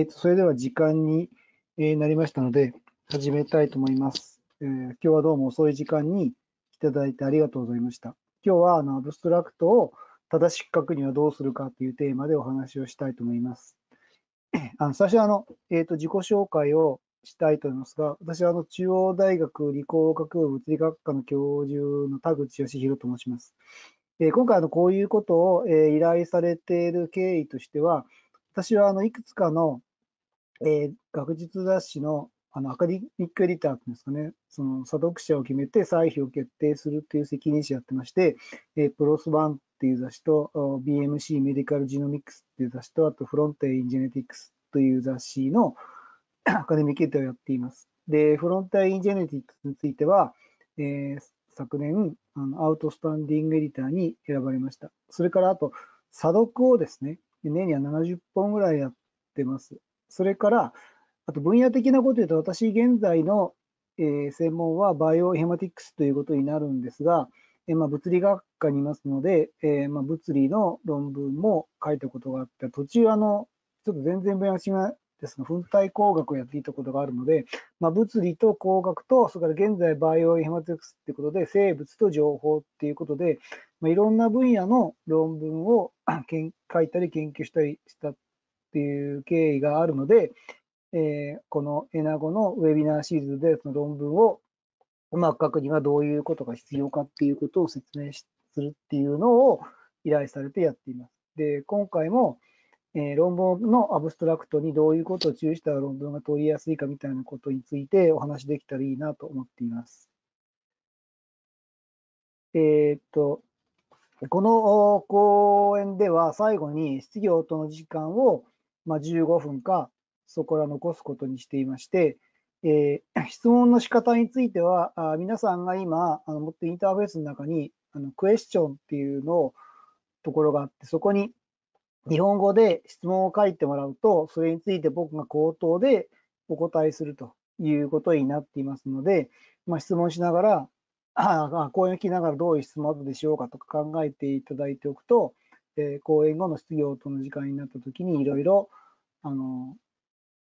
えーと、それでは時間に、えー、なりましたので、始めたいと思います、えー、今日はどうも遅い時間に来ていただいてありがとうございました。今日はあのアブストラクトを正しく書くにはどうするかというテーマでお話をしたいと思います。あの最初はあの、えーと、と自己紹介をしたいと思いますが、私はあの中央大学理工学部物理学科の教授の田口義弘と申します。えー、今回あのこういうことを、えー、依頼されている経緯としては、私はあのいくつかのえー、学術雑誌のあのアカデミックエディターっていうんですかね、その査読者を決めて歳費を決定するっていう責任者やってまして、えー、プロスワンっていう雑誌と、BMC メディカルジノミックスっていう雑誌と、あとフロンテインジェネティクスという雑誌の アカデミックエディターをやっています。で、フロンテインジェネティクスについては、えー、昨年あの、アウトスタンディングエディターに選ばれました。それからあと、査読をですね、年には70本ぐらいやってます。それから、あと分野的なこと言うと、私現在の、えー、専門はバイオヘマティクスということになるんですが、えー、まあ、物理学科にいますので、えー、まあ、物理の論文も書いたことがあって、途中、あの、ちょっと全然分野が違ですが、粉体工学をやっていたことがあるので、まあ、物理と工学と、それから現在バイオヘマティクスということで、生物と情報っていうことで、まあ、いろんな分野の論文を 書いたり研究したりしたっていう経緯があるので、えー、このエナゴのウェビナーシリーズでその論文をうまく書くにはどういうことが必要かっていうことを説明するっていうのを依頼されてやっています。で、今回も、えー、論文のアブストラクトにどういうことを注意したら論文が取りやすいかみたいなことについてお話できたらいいなと思っています。えー、っと、この講演では最後に質疑応答の時間をまあ、15分かそこら残すことにしていまして、えー、質問の仕方については、あ皆さんが今あの持ってインターフェースの中にあのクエスチョンっていうのをところがあって、そこに日本語で質問を書いてもらうと、それについて僕が口頭でお答えするということになっていますので、まあ、質問しながら、あ講演を聞きながらどういう質問でしょうかとか考えていただいておくと、えー、講演後の質疑応答の時間になったときにいろいろあの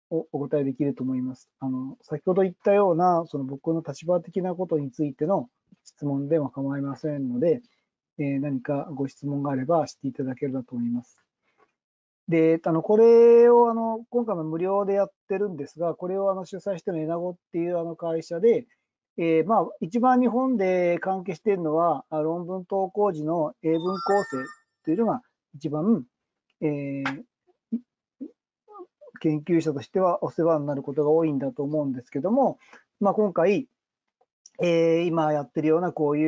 お答えできると思います。あの先ほど言ったようなその僕の立場的なことについての質問でも構いませんので、えー、何かご質問があればしていただければと思います。で、あのこれをあの今回も無料でやってるんですが、これをあの主催してるエナゴっていうあの会社で、えー、まあ、一番日本で関係してるのは、論文投稿時の英文構成というのが一番、えー、研究者としてはお世話になることが多いんだと思うんですけども、まあ、今回、えー、今やってるようなこうい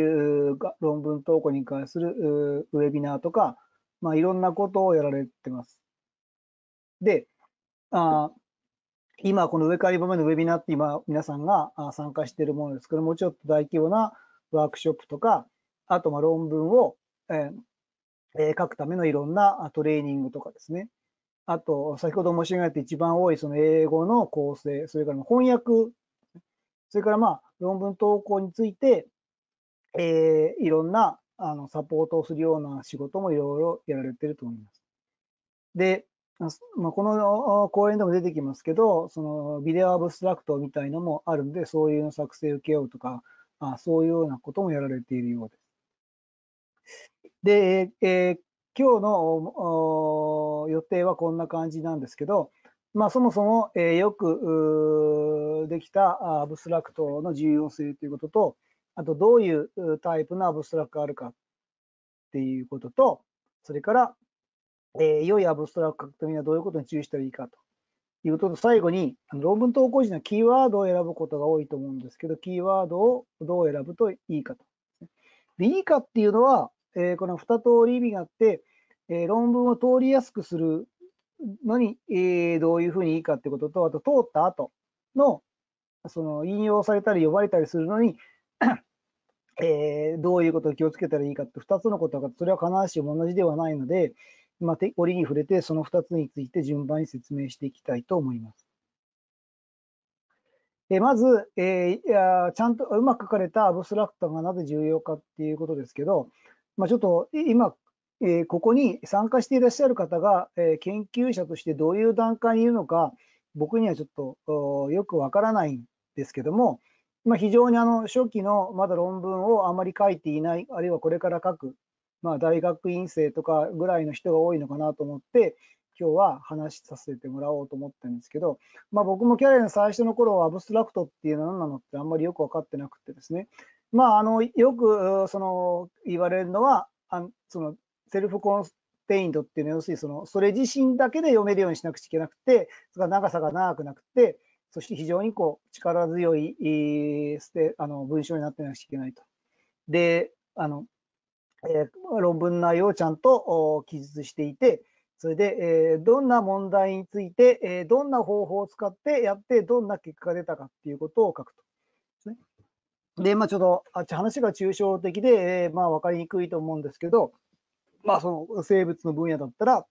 う論文投稿に関するウェビナーとか、まあ、いろんなことをやられてます。で、あ今、この上から2番目のウェビナーって今、皆さんが参加しているものですけども、ちょっと大規模なワークショップとか、あとま論文を、ええ書くためのいろんなトレーニングとかですね。あと、先ほど申し上げた一番多いその英語の構成、それから翻訳、それからまあ論文投稿について、えー、いろんなあのサポートをするような仕事もいろいろやられてると思います。で、まあ、この講演でも出てきますけど、そのビデオアブストラクトみたいのもあるんで、そういうの作成受けようとか、あそういうようなこともやられているようです。で、えー、今日の予定はこんな感じなんですけど、まあ、そもそも、えー、よくできたアブストラクトの重要性ということと、あとどういうタイプのアブストラクトがあるかっていうことと、それから、えー、良いアブストラクト書くためにはどういうことに注意したらいいかということと、最後に論文投稿時のキーワードを選ぶことが多いと思うんですけど、キーワードをどう選ぶといいかと。でいいかっていうのは、えー、この2通り意味があって、えー、論文を通りやすくするのに、えー、どういうふうにいいかってことと、あと通った後の、その引用されたり呼ばれたりするのに、えー、どういうことを気をつけたらいいかって2つのことが、それは必ずしも同じではないので、まあ、折に触れてその2つについて順番に説明していきたいと思います。えまず、えー、ちゃんとうまく書かれたアブストラクトがなぜ重要かっていうことですけど、まあ、ちょっと今、えー、ここに参加していらっしゃる方が、えー、研究者としてどういう段階にいるのか、僕にはちょっとよくわからないんですけども、まあ、非常にあの初期のまだ論文をあまり書いていない、あるいはこれから書く、まあ、大学院生とかぐらいの人が多いのかなと思って、今日は話しさせてもらおうと思ったんですけど、まあ、僕もキャリアの最初の頃はアブストラクトっていうのは何なのってあんまりよく分かってなくてですね、まあ、あの、よく、その、言われるのは、あその、セルフコンステインドっていうのは、要するに、その、それ自身だけで読めるようにしなくちゃいけなくて、それ長さが長くなくて、そして非常にこう、力強い、あの、文章になってなくちゃいけないと。で、あの、えー、論文内容をちゃんと記述していて、それで、えー、どんな問題について、えー、どんな方法を使ってやって、どんな結果が出たかっていうことを書くと。で、まあ、ちょっとあ話が抽象的で、えー、まあ、分かりにくいと思うんですけど、まあ、その生物の分野だったら、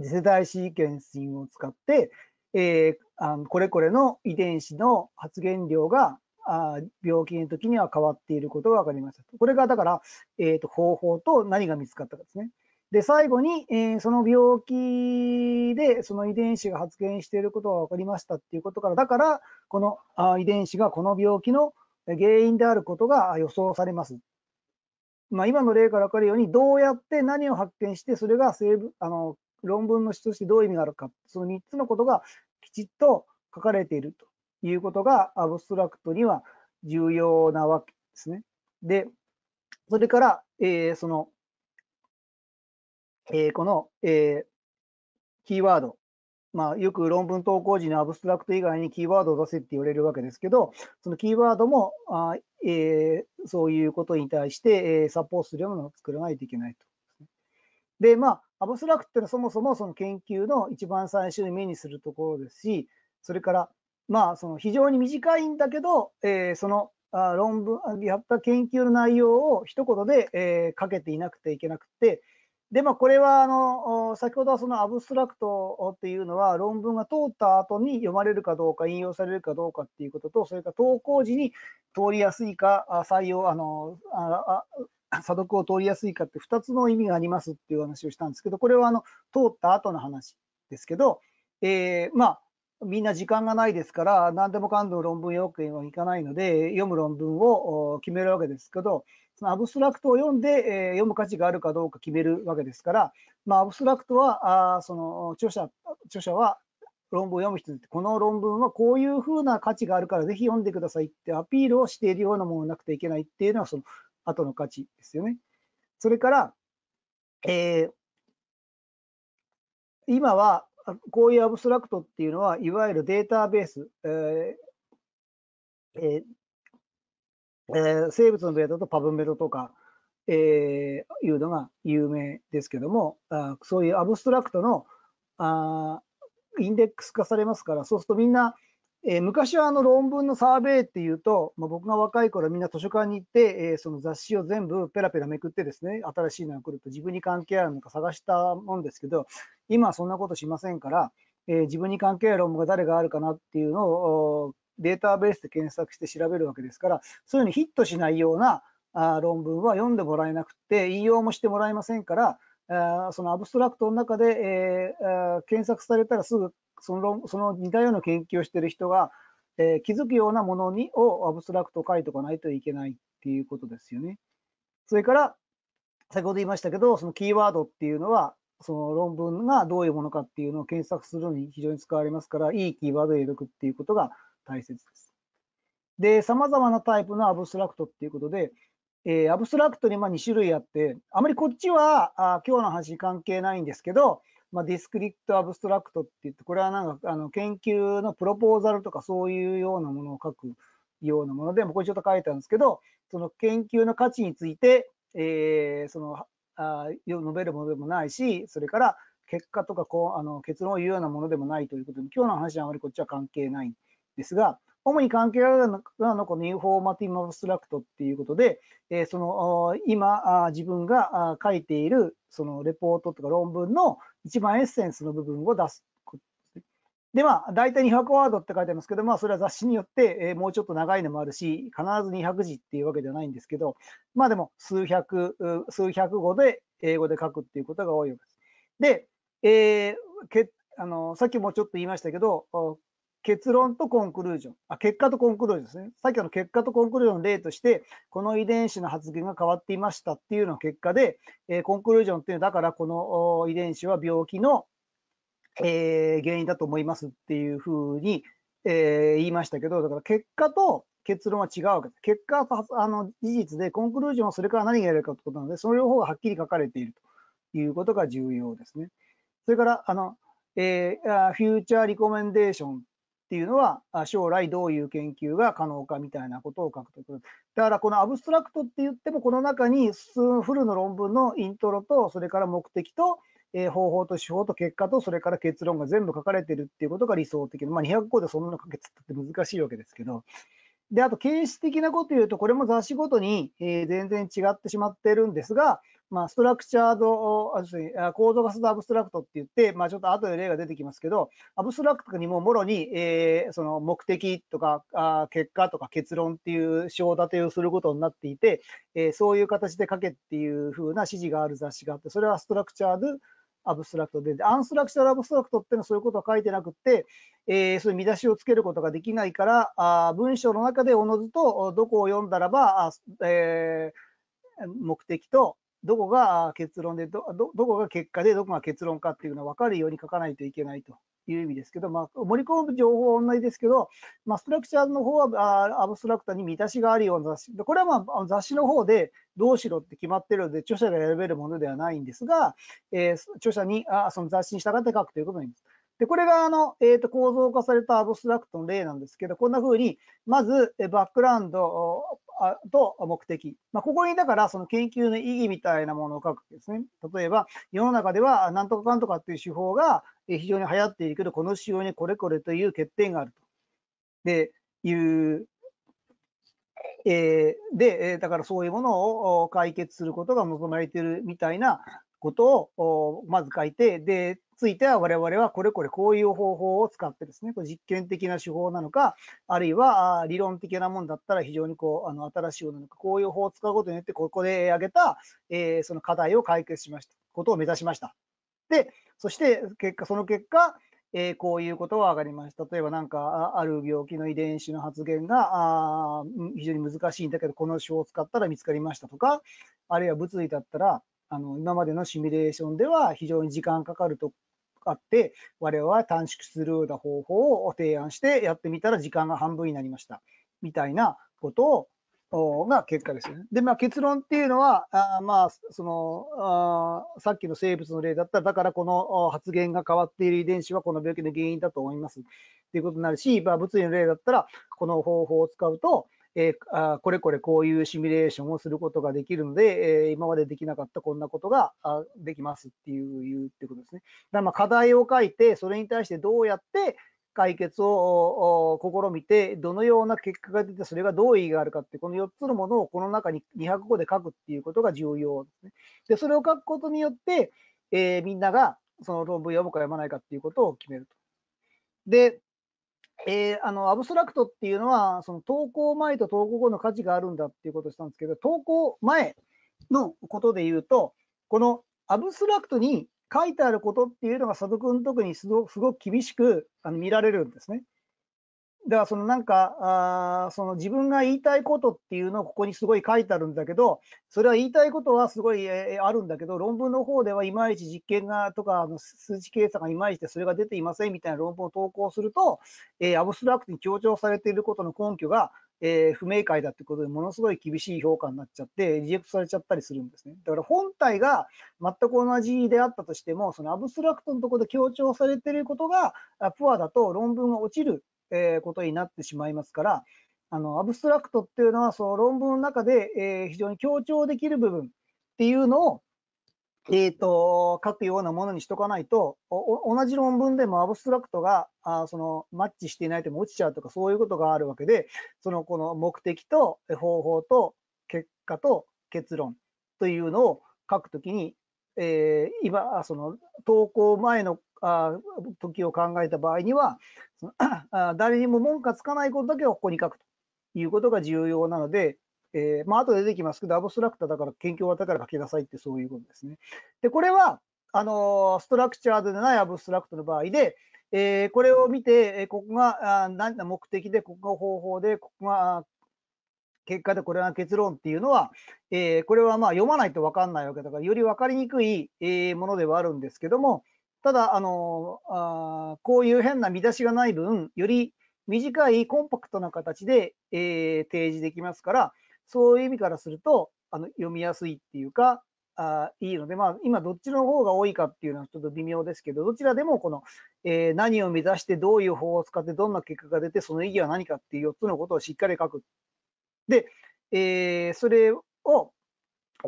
次世代シーケンシングを使って、えー、あのこれこれの遺伝子の発現量があ病気の時には変わっていることが分かりました。これがだから、えーと、と方法と何が見つかったかですね。で、最後に、えー、その病気でその遺伝子が発現していることが分かりましたっていうことから、だから、このあ遺伝子がこの病気の原因であることが予想されます。まあ、今の例から分かるように、どうやって何を発見して、それが成分あの論文の質としてどういう意味があるか、その3つのことがきちっと書かれているということが、アブストラクトには重要なわけですね。で、それから、えー、その、えー、この、えー、キーワードまあ、よく論文投稿時にアブストラクト以外にキーワードを出せって言われるわけですけど、そのキーワードも、あえー、そういうことに対して、えー、サポートするようなものを作らないといけないと。で、まあ、アブストラクトってのはそもそもその研究の一番最初に目にするところですし、それから、まあ、その非常に短いんだけど、えー、その論文、やった研究の内容を一言で、えー、かけていなくてはいけなくて、で、まあ、これはあの先ほどはそのアブストラクトっていうのは論文が通った後に読まれるかどうか引用されるかどうかっていうこととそれから投稿時に通りやすいか採用あのあ査読を通りやすいかって2つの意味がありますっていう話をしたんですけどこれはあの通った後の話ですけど、えー、まあみんな時間がないですから何でもかんでも論文要件はいかないので読む論文を決めるわけですけどそのアブストラクトを読んで、え読む価値があるかどうか決めるわけですから、まあ、アブストラクトは、あその著者、著者は論文を読む人にこの論文はこういうふうな価値があるからぜひ読んでくださいってアピールをしているようなものなくてはいけないっていうのはその後の価値ですよね。それから、えー、今はこういうアブストラクトっていうのはいわゆるデータベース、えーえー、えー、生物のデータとパブメロとか、えー、いうのが有名ですけども、あそういうアブストラクトのあインデックス化されますから、そうするとみんな、えー、昔はあの論文のサーベイっていうと、まあ、僕が若い頃みんな図書館に行って、えー、その雑誌を全部ペラペラめくってですね、新しいのが来ると自分に関係あるのか探したもんですけど、今はそんなことしませんから、えー、自分に関係ある論文が誰があるかなっていうのをデータベースで検索して調べるわけですから、そういうふうにヒットしないようなあ論文は読んでもらえなくて、引用もしてもらえませんから、あそのアブストラクトの中で、え検索されたらすぐそのその似たような研究をしている人が、え気づくようなものにをアブストラクトを書いておかないといけないっていうことですよね。それから、先ほど言いましたけど、そのキーワードっていうのは、その論文がどういうものかっていうのを検索するのに非常に使われますから、いいキーワードを入れておくっていうことが大切です。で、様々なタイプのアブストラクトっていうことで、えー、アブストラクトにま2種類あって、あまりこっちはあ今日の話関係ないんですけど、まあ、ディスクリプトアブストラクトって言って、これはなんかあの研究のプロポーザルとかそういうようなものを書くようなもので、ここにちょっと書いてあるんですけど、その研究の価値について、えー、そのあ述べるものでもないし、それから結果とかこうあの結論を言うようなものでもないということで、今日の話はあまりこっちは関係ないですが、主に関係あるのがこのインフォーマティブアブストラクトっていうことで、えその今自分が書いているそのレポートとか論文の一番エッセンスの部分を出す。で、まあ、大体200ワードって書いてありますけど、まあ、それは雑誌によって、えもうちょっと長いのもあるし、必ず200字っていうわけではないんですけど、まあでも、数百、数百語で英語で書くっていうことが多いわけです。で、えー、けあのさっきもちょっと言いましたけど、結論とコンクルージョン、あ、結果とコンクルージョンですね。さっきの結果とコンクルージョンの例として、この遺伝子の発現が変わっていましたっていうの結果で、えー、コンクルージョンっていうのは、だからこの遺伝子は病気の、えー、原因だと思いますっていうふうに、えー、言いましたけど、だから結果と結論は違うわけです。結果はあの事実で、コンクルージョンはそれから何がやれるかということなので、その両方がはっきり書かれているということが重要ですね。それから、あの、えー、フューチャーリコメンデーションっていうのは将来どういう研究が可能かみたいなことを書くとくる。だからこのアブストラクトって言ってもこの中にフルの論文のイントロとそれから目的と方法と手法と結果とそれから結論が全部書かれてるっていうことが理想的な、まあ、200個でそんなの書けつって難しいわけですけどであと形式的なこと言うとこれも雑誌ごとに全然違ってしまってるんですがまあ、ストラクチャード、コードバスドアブストラクトって言って、まあ、ちょっと後で例が出てきますけど、アブストラクトにももろに、えー、その目的とかあ、結果とか結論っていう章立てをすることになっていて、えー、そういう形で書けっていう風な指示がある雑誌があって、それはストラクチャード、アブストラクトで、アンストラクチャードアブストラクトってのはそういうことは書いてなくて、えー、そういう見出しをつけることができないから、あ文章の中でおのずとどこを読んだらば、あえー、目的とどこが結論でど、どこが結果で、どこが結論かっていうのは分かるように書かないといけないという意味ですけど、まあ、盛り込む情報は同じですけど、まあ、ストラクチャーの方はアブストラクターに見出しがあるような雑誌、これは、まあ、雑誌の方でどうしろって決まってるので、著者が選べるものではないんですが、えー、著者にあその雑誌に従って書くということになります。で、これがあの、えー、と構造化されたアブストラクトの例なんですけど、こんな風に、まずバックグラウンドと目的。まあ、ここにだからその研究の意義みたいなものを書くんですね。例えば、世の中ではなんとかかんとかっていう手法が非常に流行っているけど、この仕様にこれこれという欠点があると。で、いうえー、で、だからそういうものを解決することが望まれているみたいなことをまず書いて、で、ついては我々はこれこれこういう方法を使ってですね、これ実験的な手法なのか、あるいは理論的なもんだったら非常にこう、あの、新しいものなのか、こういう法を使うことによって、ここで挙げた、えー、その課題を解決しました、ことを目指しました。で、そして結果、その結果、えー、こういうことは分かりました。例えばなんか、ある病気の遺伝子の発現が非常に難しいんだけど、この手法を使ったら見つかりましたとか、あるいは物理だったら、あの今までのシミュレーションでは非常に時間かかるとあって、我々は短縮するような方法を提案してやってみたら時間が半分になりました。みたいなことをが結果ですね。で、まあ、結論っていうのは、あまあ、そのあ、さっきの生物の例だったら、だからこの発言が変わっている遺伝子はこの病気の原因だと思います。っていうことになるし、まあ、物理の例だったら、この方法を使うと、えー、これこれこういうシミュレーションをすることができるので、えー、今までできなかったこんなことができますっていういうってことですね。だま課題を書いて、それに対してどうやって解決を試みて、どのような結果が出て、それがどう意義があるかって、この4つのものをこの中に200個で書くっていうことが重要ですね。で、それを書くことによって、えー、みんながその論文を読むか読まないかっていうことを決めると。で、えー、あのアブストラクトっていうのはその投稿前と投稿後の価値があるんだっていうことをしたんですけど投稿前のことで言うとこのアブストラクトに書いてあることっていうのが佐渡君特にすごく厳しくあの見られるんですね。だからそのなんかあその自分が言いたいことっていうのをここにすごい書いてあるんだけどそれは言いたいことはすごい、えー、あるんだけど論文の方ではいまいち実験がとかあの数値計算がいまいちでそれが出ていませんみたいな論文を投稿すると、えー、アブストラクトに強調されていることの根拠が、えー、不明解だってことでものすごい厳しい評価になっちゃってリジェクトされちゃったりするんですねだから本体が全く同じであったとしてもそのアブストラクトのところで強調されていることがプアだと論文が落ちるえー、ことになってしまいますから、あのアブストラクトっていうのはその論文の中で、えー、非常に強調できる部分っていうのを、えーと、書くようなものにしとかないと同じ論文でもアブストラクトがあそのマッチしていないとも落ちちゃうとかそういうことがあるわけでそのこの目的と方法と結果と結論というのを書くときに、えー、今その投稿前のあ時を考えた場合には誰にも文句がつかないことだけをここに書くということが重要なので、えー、まあ、後で出てきますけど、アブストラクターだから、研究終わったから書きなさいってそういうことですね。で、これは、あのストラクチャーでないアブストラクトの場合で、えー、これを見て、えここがあ何が目的で、ここが方法で、ここが結果でこれが結論っていうのは、えー、これはまあ読まないと分かんないわけだから、より分かりにくいものではあるんですけども、ただ、あのあこういう変な見出しがない分、より短いコンパクトな形で、えー、提示できますから、そういう意味からすると、あの読みやすいっていうか、あいいので、まあ、今どっちの方が多いかっていうのはちょっと微妙ですけど、どちらでもこの、えー、何を目指してどういう方法を使ってどんな結果が出て、その意義は何かっていう4つのことをしっかり書く。で、えー、それを、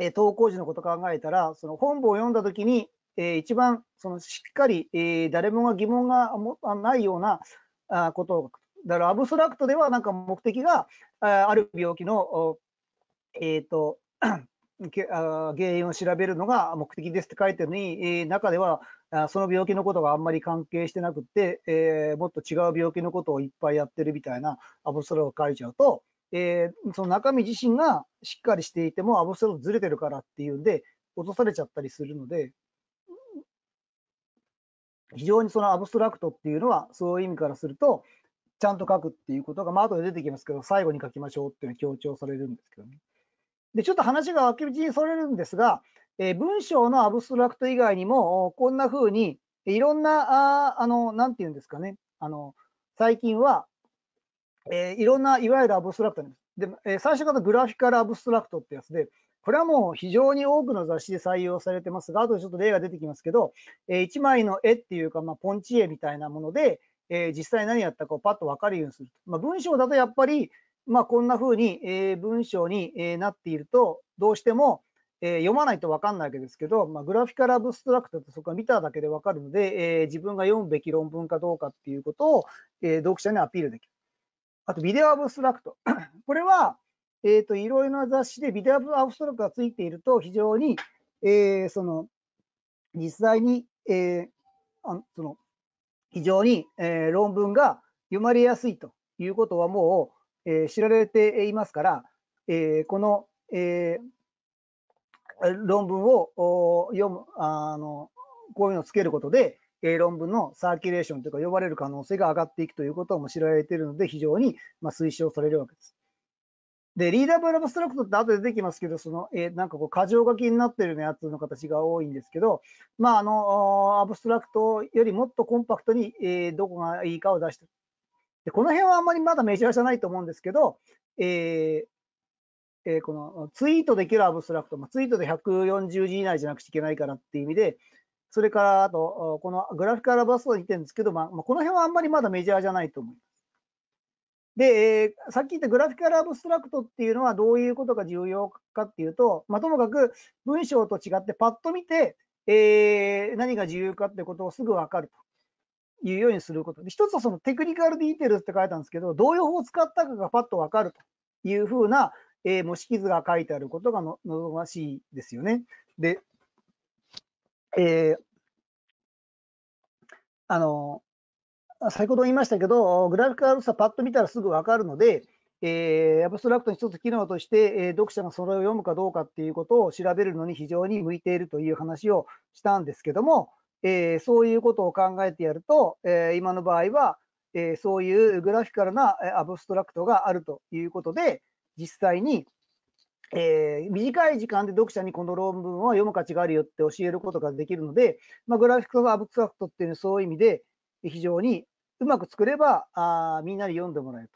えー、投稿時のこと考えたら、その本部を読んだときに、え一番そのしっかり、え誰もが疑問がないようなあことをだからアブストラクトではなんか目的がある病気の、えーと、原因を調べるのが目的ですって書いてるのに、え中ではその病気のことがあんまり関係してなくて、えー、もっと違う病気のことをいっぱいやってるみたいなアブストラクトを書いちゃうと、えー、その中身自身がしっかりしていてもアブストラクトずれてるからっていうんで落とされちゃったりするので、非常にそのアブストラクトっていうのは、そういう意味からすると、ちゃんと書くっていうことが、まあ後で出てきますけど、最後に書きましょうっていうのが強調されるんですけどね。で、ちょっと話が脇道にそれるんですが、えー、文章のアブストラクト以外にも、こんな風に、いろんな、ああの、なんていうんですかね、あの、最近は、えー、いろんな、いわゆるアブストラクトなんです。で、えー、最初からグラフィカルアブストラクトってやつで、これはもう非常に多くの雑誌で採用されてますが、あとちょっと例が出てきますけど、え1枚の絵っていうか、まあ、ポンチ絵みたいなもので、え実際何やったかをパッと分かるようにする。まあ、文章だとやっぱり、まあ、こんな風に、え文章に、えなっていると、どうしても、え読まないと分かんないわけですけど、まあ、グラフィカルアブストラクトとそこは見ただけで分かるので、えー、自分が読むべき論文かどうかっていうことを、えー、読者にアピールできる。あと、ビデオアブストラクト。これは、えっ、ー、と、いろいろな雑誌でビデオアウストロークがついていると、非常に、えー、その、実際に、えー、あその、非常に、えー、論文が読まれやすいということはもう、えー、知られていますから、えー、この、えー、論文を読むあの、こういうのをつけることで、え論文のサーキュレーションというか呼ばれる可能性が上がっていくということも知られているので非常にま推奨されるわけです。で、リーダブルアブストラクトって後で出てきますけど、その、えー、なんかこう、過剰書きになってるやつの形が多いんですけど、まあ、あの、アブストラクトよりもっとコンパクトに、えー、どこがいいかを出してる。で、この辺はあんまりまだメジャーじゃないと思うんですけど、えー、えー、このツイートできるアブストラクト、まあ、ツイートで140字以内じゃなくちゃいけないからっていう意味で、それから、あと、このグラフィカルアブストラクトにてるんですけど、まあ、この辺はあんまりまだメジャーじゃないと思います。で、えー、さっき言ったグラフィカルアブストラクトっていうのはどういうことが重要かっていうと、まあ、ともかく文章と違ってパッと見て、えー、何が重要かってことをすぐわかるというようにすることで、一つはそのテクニカルディテールって書いたんですけど、どういう方を使ったかがパッとわかるというふうな、えー、模式図が書いてあることがの望ましいですよね。で、えー、あの、先ほど言いましたけど、グラフィカルさパッと見たらすぐわかるので、えー、アブストラクトの一つ機能として、えー、読者がそれを読むかどうかっていうことを調べるのに非常に向いているという話をしたんですけども、えー、そういうことを考えてやると、え今の場合は、えそういうグラフィカルなアブストラクトがあるということで、実際に、え短い時間で読者にこの論文は読む価値があるよって教えることができるので、まあ、グラフィックアブストラクトっていうのはそういう意味で、非常にうまく作ればあみんなに読んでもらえると。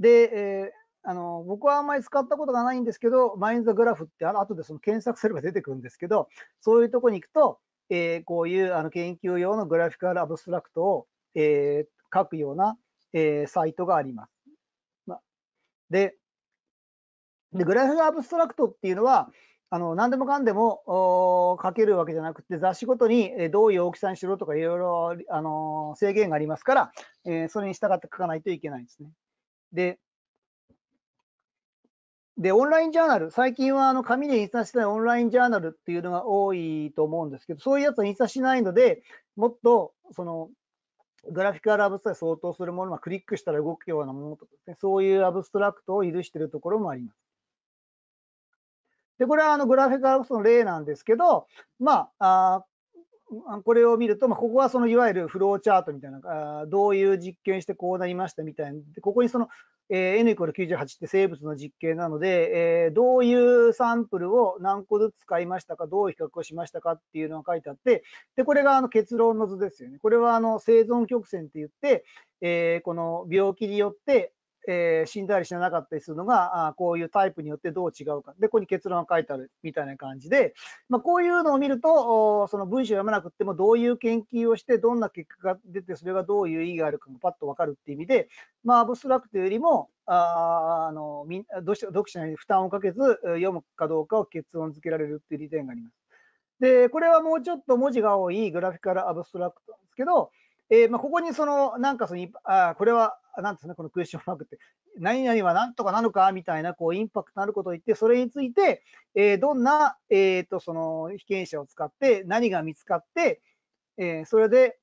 で、えー、あの僕はあんまり使ったことがないんですけど、マインドグラフってあの後でその検索すれば出てくるんですけど、そういうとこに行くと、えー、こういうあの研究用のグラフィカルアブストラクトを、えー、書くような、えー、サイトがあります。でで、グラフィカルアブストラクトっていうのは、あの何でもかんでも書けるわけじゃなくて雑誌ごとにどういう大きさにしろとかいろいろあの制限がありますから、えー、それに従って書かないといけないんですね。で、で、オンラインジャーナル、最近はあの紙で印刷しないオンラインジャーナルっていうのが多いと思うんですけど、そういうやつは印刷しないので、もっとそのグラフィックアラブストラクト相当するものはクリックしたら動くようなものとか、ね、そういうアブストラクトを許しているところもあります。で、これはあのグラフィカルの例なんですけど、まあ、あこれを見ると、まあ、ここはそのいわゆるフローチャートみたいな、どういう実験してこうなりましたみたいな、ここにその、えー、n イコール98って生物の実験なので、えー、どういうサンプルを何個ずつ使いましたか、どういう比較をしましたかっていうのが書いてあって、で、これがあの結論の図ですよね。これはあの生存曲線って言って、えー、この病気によってえー、死んだりしなかったりするのがあ、こういうタイプによってどう違うか。で、ここに結論が書いてあるみたいな感じで、まあ、こういうのを見ると、その文章を読まなくてもどういう研究をして、どんな結果が出て、それがどういう意義があるかがパッとわかるっていう意味で、まあ、アブストラクトよりも、ああのみ読者に負担をかけず、読むかどうかを結論付けられるっていう利点があります。で、これはもうちょっと文字が多いグラフィカルアブストラクトなんですけど、えー、まあ、ここにその、なんかその、あこれは、なんですね、このクエスチョンマークって、何々は何とかなのかみたいな、こう、インパクトのあることを言って、それについて、えー、どんな、えっ、ー、と、その、被験者を使って、何が見つかって、えそれで、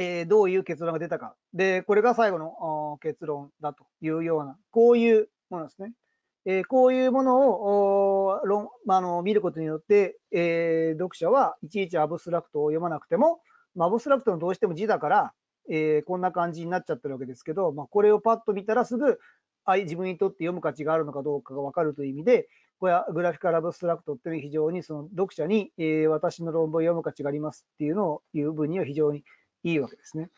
えどういう結論が出たか。で、これが最後の結論だというような、こういうものですね。えこういうものを論、まあの見ることによって、え読者はいちいちアブストラクトを読まなくても、まアブストラクトのどうしても字だから、えー、こんな感じになっちゃってるわけですけど、まあ、これをパッと見たらすぐ、あ自分にとって読む価値があるのかどうかが分かるという意味で、これはグラフィカルアブストラクトっていうのは非常にその読者に、えー、私の論文を読む価値がありますっていうのを言う分には非常にいいわけですね。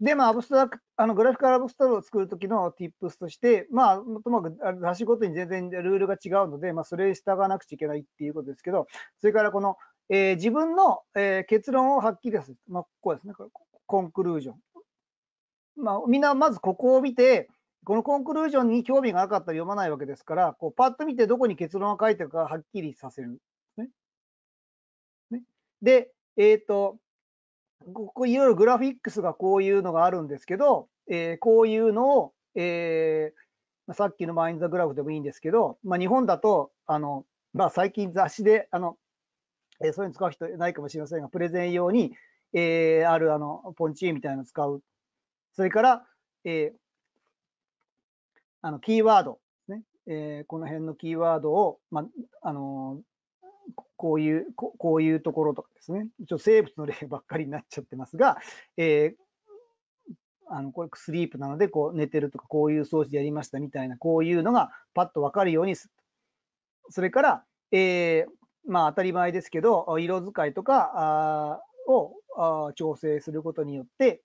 で、まあ、アブストラクあのグラフィカルアブストラクトを作るときの tips として、まあ、ともかく出しごとに全然ルールが違うので、まあ、それに従わなくちゃいけないっていうことですけど、それからこのえー、自分の、えー、結論をはっきりする。まあ、ここですね。コンクルージョン。まあ、みんなまずここを見て、このコンクルージョンに興味がなかったら読まないわけですから、こうパッと見てどこに結論を書いてるかはっきりさせる。ね。ねで、えっ、ー、と、ここいろいろグラフィックスがこういうのがあるんですけど、えー、こういうのを、えー、さっきのマインザグラフでもいいんですけど、まあ、日本だと、あの、まあ、最近雑誌で、あの、えー、そういうの使う人いないかもしれませんが、プレゼン用に、えー、あるあのポンチみたいなのを使う。それから、えー、あのキーワードね、えー、この辺のキーワードを、まあのこういうこ、こういうところとかですね、一応生物の例ばっかりになっちゃってますが、えー、あのこれスリープなのでこう寝てるとかこういう装置でやりましたみたいなこういうのがパッと分かるようにする。それから、えー、まあ当たり前ですけど、色使いとかを調整することによって、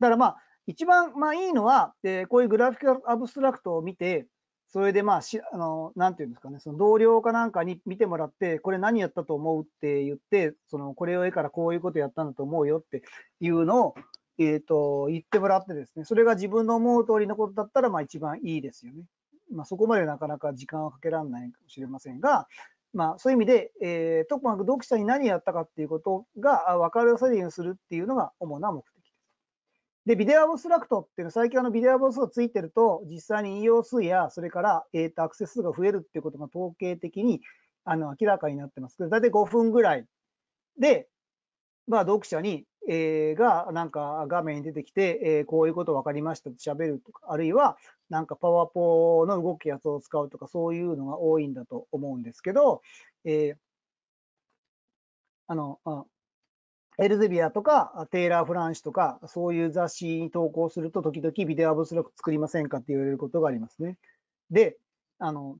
だからまあ一番まあいいのは、えー、こういうグラフィックアブストラクトを見て、それでまあし、あの、なんていうんですかね、その同僚かなんかに見てもらって、これ何やったと思うって言って、その、これを絵からこういうことやったんだと思うよっていうのを、えっ、ー、と、言ってもらってですね、それが自分の思う通りのことだったら、まあ一番いいですよね。まあそこまでなかなか時間はかけられないかもしれませんが、まあ、そういう意味で、えー、とに読者に何やったかっていうことが分かるうにするっていうのが主な目的です。で、ビデオアブストラクトっていうのは、最近あのビデオアブストついてると、実際に引用数や、それから、えーと、アクセス数が増えるっていうことが統計的にあの明らかになってますけど、たい5分ぐらいで、まあ、読者にえー、がなんか画面に出てきて、えー、こういうこと分かりましたって喋るとか、あるいはなんかパワポの動くやつを使うとか、そういうのが多いんだと思うんですけど、えー、あの、エルゼビアとかテイラー・フランシとか、そういう雑誌に投稿すると、時々ビデオブスラク作りませんかって言われることがありますね。で、あの、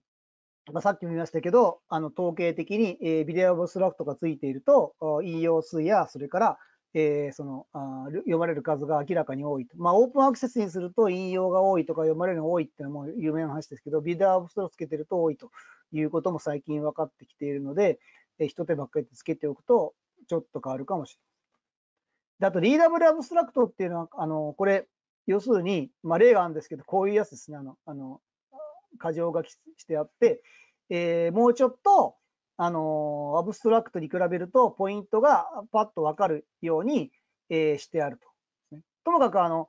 まあ、さっきも言いましたけど、あの統計的に、えー、ビデオブスラクとかついていると、引用数や、それからえー、そのあ読まれる数が明らかに多いと。まあ、オープンアクセスにすると引用が多いとか読まれるのが多いっていうのも有名な話ですけど、ビデダーオブストをつけてると多いということも最近分かってきているので、えー、一手ばっかりつけておくとちょっと変わるかもしれない。あと、リーダブルアブストラクトっていうのは、あの、これ、要するに、まあ、例があるんですけど、こういうやつですね。あの、あの、過剰書きしてあって、えー、もうちょっと、あのアブストラクトに比べると、ポイントがパッとわかるように、えー、してあると。ともかく、あの、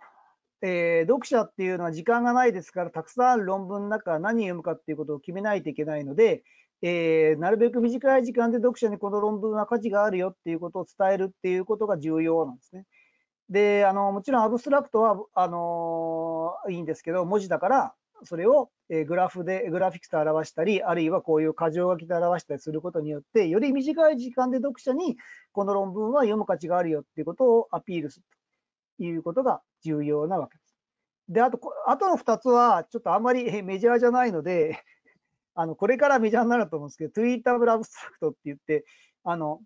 えー、読者っていうのは時間がないですから、たくさん論文の中何を読むかっていうことを決めないといけないので、えー、なるべく短い時間で読者にこの論文は価値があるよっていうことを伝えるっていうことが重要なんですね。で、あの、もちろんアブストラクトは、あのいいんですけど、文字だから、それをグラフで、グラフィックスで表したり、あるいはこういう箇条書きで表したりすることによって、より短い時間で読者に、この論文は読む価値があるよっていうことをアピールするということが重要なわけです。で、あと、あとの2つは、ちょっとあんまりメジャーじゃないので、あの、これからメジャーになると思うんですけど、t w i e t a b l e Abstract って言って、あの、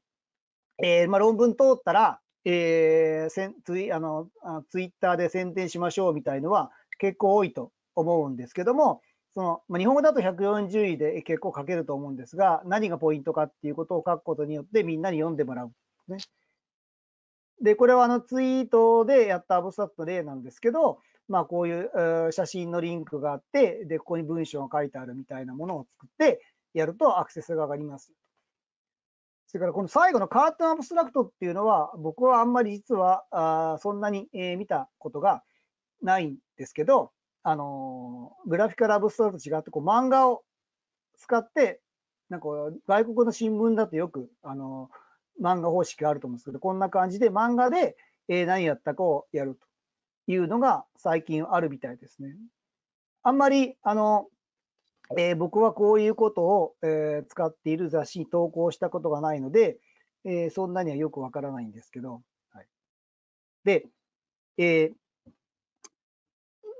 えー、まあ、論文通ったら、えー、せんツイあのツイッターで宣伝しましょうみたいのは結構多いと思うんですけども、その日本語だと140位で結構書けると思うんですが、何がポイントかっていうことを書くことによってみんなに読んでもらう。ね、で、これはあのツイートでやったアブストラクトの例なんですけど、まあ、こういう写真のリンクがあって、で、ここに文章が書いてあるみたいなものを作ってやるとアクセスが上がります。それからこの最後のカートンアブストラクトっていうのは、僕はあんまり実はあそんなに、え見たことがないんですけど、あのグラフィカルアブストラと違ってこう漫画を使ってなんか外国の新聞だとよくあの漫画方式があると思うんですけどこんな感じで漫画で、えー、何やったかをやるというのが最近あるみたいですね。あんまりあの、えー、僕はこういうことを、えー、使っている雑誌に投稿したことがないので、えそんなにはよくわからないんですけど。はい、で、えー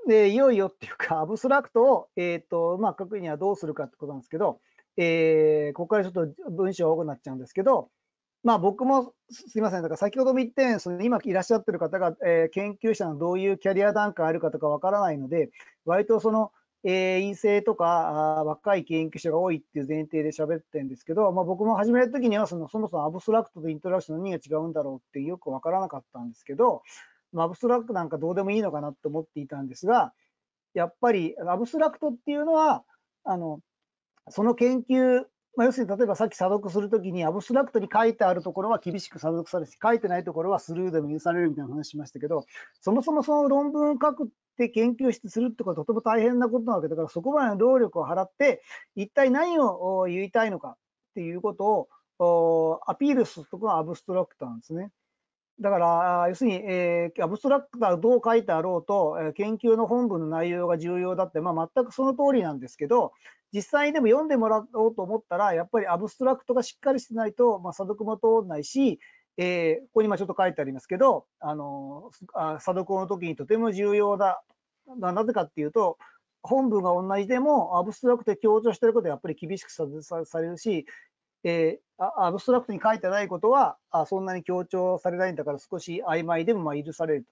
で、いよいよっていうか、アブストラクトを、えっ、ー、と、まあ、書くにはどうするかってことなんですけど、えー、ここからちょっと文章が多くなっちゃうんですけど、まあ、僕もすみません、だから先ほども言ってその今いらっしゃってる方が、えー、研究者のどういうキャリア段階あるかとかわからないので、割とその、えー、陰性とかあ若い研究者が多いっていう前提で喋ってるんですけど、まあ、僕も始めるときにはそのそもそもアブストラクトとイントラクションの何が違うんだろうってよく分からなかったんですけど、アブストラクトなんかどうでもいいのかなと思っていたんですが、やっぱりアブストラクトっていうのは、あのその研究、まあ、要するに例えばさっき査読するときに、アブストラクトに書いてあるところは厳しく査読されし、書いてないところはスルーでも許されるみたいな話しましたけど、そもそもその論文を書くって研究室するってことはとても大変なことなわけだから、そこまでの労力を払って、一体何を言いたいのかっていうことをアピールするところがアブストラクトなんですね。だから、要するに、えー、アブストラクトがどう書いてあろうと、研究の本文の内容が重要だって、まあ、全くその通りなんですけど、実際でも読んでもらおうと思ったら、やっぱりアブストラクトがしっかりしてないと、まあ、査読も通らないし、えー、ここに今ちょっと書いてありますけど、あのあ査読の時にとても重要だ。なぜかっていうと、本文が同じでも、アブストラクトで強調してることはやっぱり厳しくされるし、えー、アブストラクトに書いてないことはあそんなに強調されないんだから少し曖昧でもまあ許される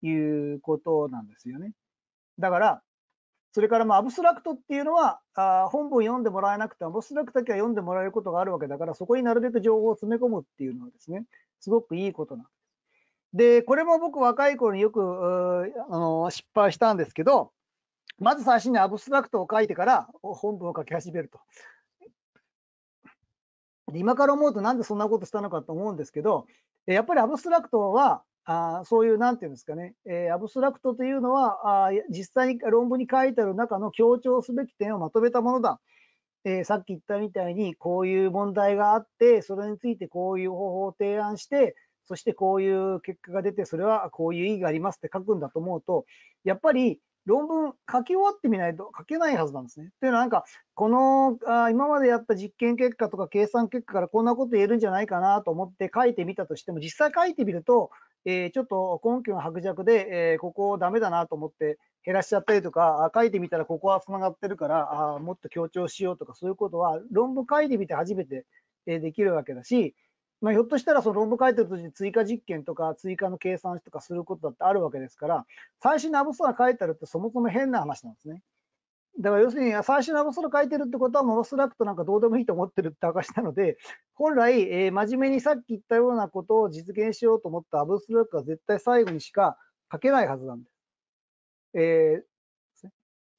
ということなんですよね。だから、それからまあアブストラクトっていうのはあ本文読んでもらえなくてアブストラクトだけは読んでもらえることがあるわけだからそこになるべく情報を詰め込むっていうのはですね、すごくいいことなんです。で、これも僕若い頃によくあの失敗したんですけど、まず最初にアブストラクトを書いてから本文を書き始めると。今から思うとなんでそんなことしたのかと思うんですけど、やっぱりアブストラクトは、あそういう、なんていうんですかね、えー、アブストラクトというのはあ、実際に論文に書いてある中の強調すべき点をまとめたものだ。えー、さっき言ったみたいに、こういう問題があって、それについてこういう方法を提案して、そしてこういう結果が出て、それはこういう意義がありますって書くんだと思うと、やっぱり論文書き終わってみないと書けないはずなんですね。というのはなんか、この今までやった実験結果とか計算結果からこんなこと言えるんじゃないかなと思って書いてみたとしても、実際書いてみると、えー、ちょっと根拠が薄弱で、えー、ここダメだなと思って減らしちゃったりとか、書いてみたらここは繋がってるから、あもっと強調しようとか、そういうことは論文書いてみて初めてできるわけだし、まあ、ひょっとしたらその論文書いてる時に追加実験とか追加の計算とかすることだってあるわけですから、最新のアブストラ書いてあるってそもそも変な話なんですね。だから要するに、最新のアブストラ書いてるってことは、ものすごくとなんかどうでもいいと思ってるって証なので、本来、えー、真面目にさっき言ったようなことを実現しようと思ったアブストラは絶対最後にしか書けないはずなんです。えー、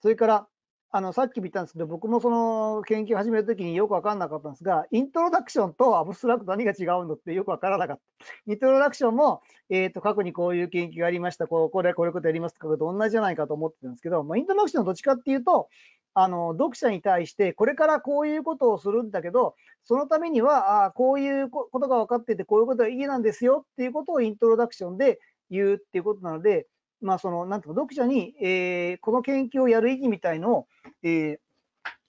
それから、あの、さっき見たんですけど、僕もその研究始めるときによくわかんなかったんですが、イントロダクションとアブストラクト何が違うのってよくわからなかった。イントロダクションも、えっ、ー、と、過去にこういう研究がありました、こう、これ、こういうことやりますとかと同じじゃないかと思ってたんですけど、まあ、イントロダクションはどっちかっていうと、あの、読者に対して、これからこういうことをするんだけど、そのためには、あこういうことが分かってて、こういうことがいいなんですよっていうことをイントロダクションで言うっていうことなので、まあ、その、なんとか読者に、えー、この研究をやる意義みたいのを、えー、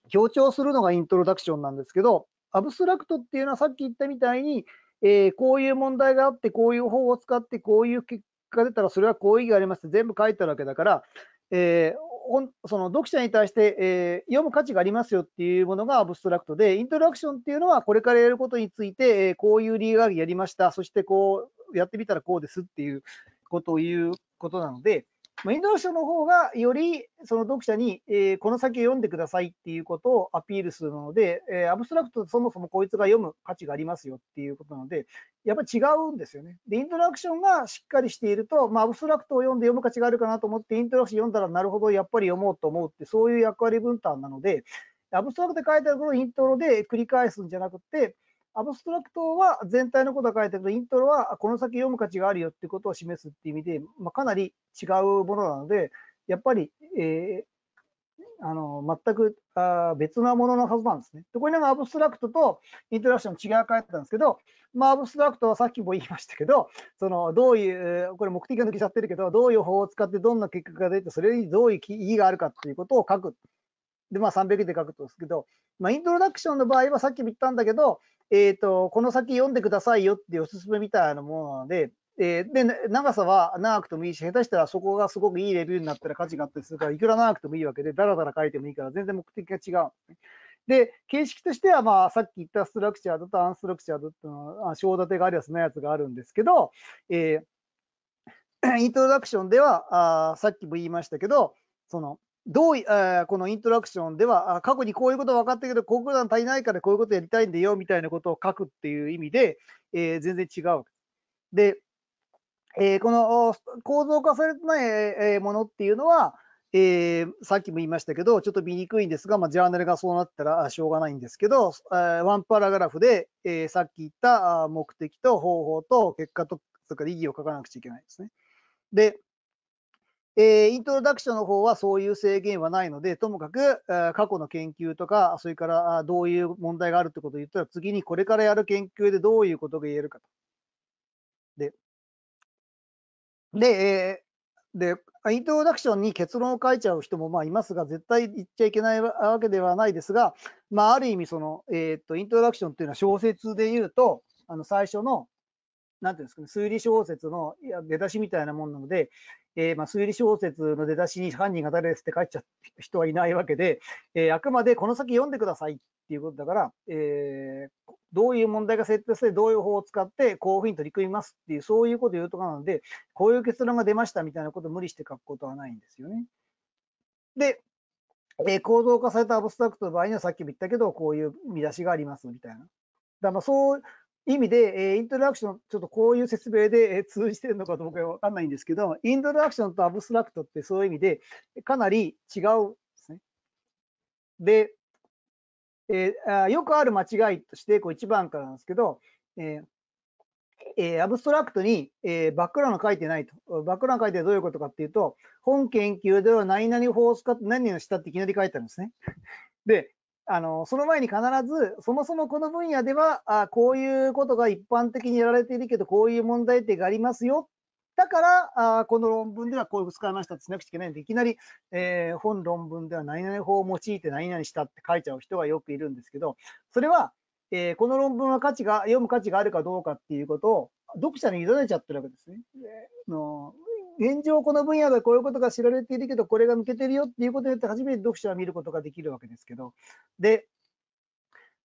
強調するのがイントロダクションなんですけど、アブストラクトっていうのはさっき言ったみたいに、えー、こういう問題があって、こういう方法を使って、こういう結果が出たら、それはこういう意義がありますって全部書いてあるわけだから、えー、その読者に対して、えー、読む価値がありますよっていうものがアブストラクトで、イントロダクションっていうのは、これからやることについて、えこういう理由がありやりました、そしてこうやってみたらこうですっていうことを言うことなので、まあ、インドのの方がよりその読者に、この先を読んでくださいっていうことをアピールするので、アブストラクトそもそもこいつが読む価値がありますよっていうことなので、やっぱり違うんですよね。で、イントラクションがしっかりしていると、まあ、アブストラクトを読んで読む価値があるかなと思って、イントラクション読んだら、なるほど、やっぱり読もうと思うって、そういう役割分担なので、アブストラクトで書いてあることをイントロで繰り返すんじゃなくて、アブストラクトは全体のことを書いてあるけど、イントロはこの先読む価値があるよってことを示すっていう意味で、まあ、かなり違うものなので、やっぱり、えー、あの全くあ別なもののはずなんですね。で、これなんかアブストラクトとイントラクションの違いう書いてたんですけど、まあ、アブストラクトはさっきも言いましたけど、そのどういう、これ目的が抜けちゃってるけど、どういう方法を使ってどんな結果が出て、それにどういう意義があるかっていうことを書く。で、まあ、300で書くとですけど、まあ、イントロダクションの場合はさっきも言ったんだけど、えー、と、この先読んでくださいよっておすすめみたいなものなので、えー、で、長さは長くてもいいし、下手したらそこがすごくいいレビューになったら価値があったりするから、いくら長くてもいいわけで、だらだら書いてもいいから、全然目的が違う、で、形式としては、まあ、さっき言ったストラクチャーだとアンストラクチャーだと、小立てがありゃそのやつがあるんですけど、えー、イントロダクションでは、あさっきも言いましたけど、その、どう、えこのイントラクションでは、過去にこういうこと分かったけど、こうい足りないからこういうことやりたいんだよみたいなことを書くっていう意味で、えー、全然違う。で、えー、この構造化されてないものっていうのは、えー、さっきも言いましたけど、ちょっと見にくいんですが、まあ、ジャーナルがそうなったらしょうがないんですけど、えワンパラグラフで、えー、さっき言った目的と方法と結果と、それから意義を書かなくちゃいけないですね。で、えー、イントロダクションの方はそういう制限はないので、ともかく過去の研究とか、それからどういう問題があるってことを言ったら、次にこれからやる研究でどういうことが言えるかと。で、で、えー、で、イントロダクションに結論を書いちゃう人もまあいますが、絶対言っちゃいけないわけではないですが、まあ、ある意味その、えー、っと、イントロダクションっていうのは小説で言うと、あの最初のなんていうんですかね、推理小説のいや出だしみたいなもんなので、えー、まあ推理小説の出だしに犯人が誰ですって書いちゃう人はいないわけで、えー、あくまでこの先読んでくださいっていうことだから、えー、どういう問題が設定して、どういう方を使って、こういうふうに取り組みますっていう、そういうことを言うとかなので、こういう結論が出ましたみたいなことを無理して書くことはないんですよね。で、えー、構造化されたアブストラクトの場合にはさっきも言ったけど、こういう見出しがありますみたいな。だからそう意味で、えー、イントロダクション、ちょっとこういう説明で、えー、通じてるのかどうかわかんないんですけど、イントロダクションとアブストラクトってそういう意味で、かなり違うんですね。で、えー、よくある間違いとして、こう一番からなんですけど、ええー、アブストラクトに、えー、バックランド書いてないと。バックランド書いてどういうことかっていうと、本研究では何々法を使って何々をしたっていきなり書いてあるんですね。で、あのその前に必ず、そもそもこの分野ではあ、こういうことが一般的にやられているけど、こういう問題点がありますよ。だから、あこの論文ではこういう使いましたってしなくちゃいけないんで、いきなり、えー、本論文では何々法を用いて何々したって書いちゃう人がよくいるんですけど、それは、えー、この論文は価値が、読む価値があるかどうかっていうことを、読者に委ねちゃってるわけですね。えー、の現状この分野でこういうことが知られているけど、これが抜けてるよっていうことによって初めて読者は見ることができるわけですけど、で、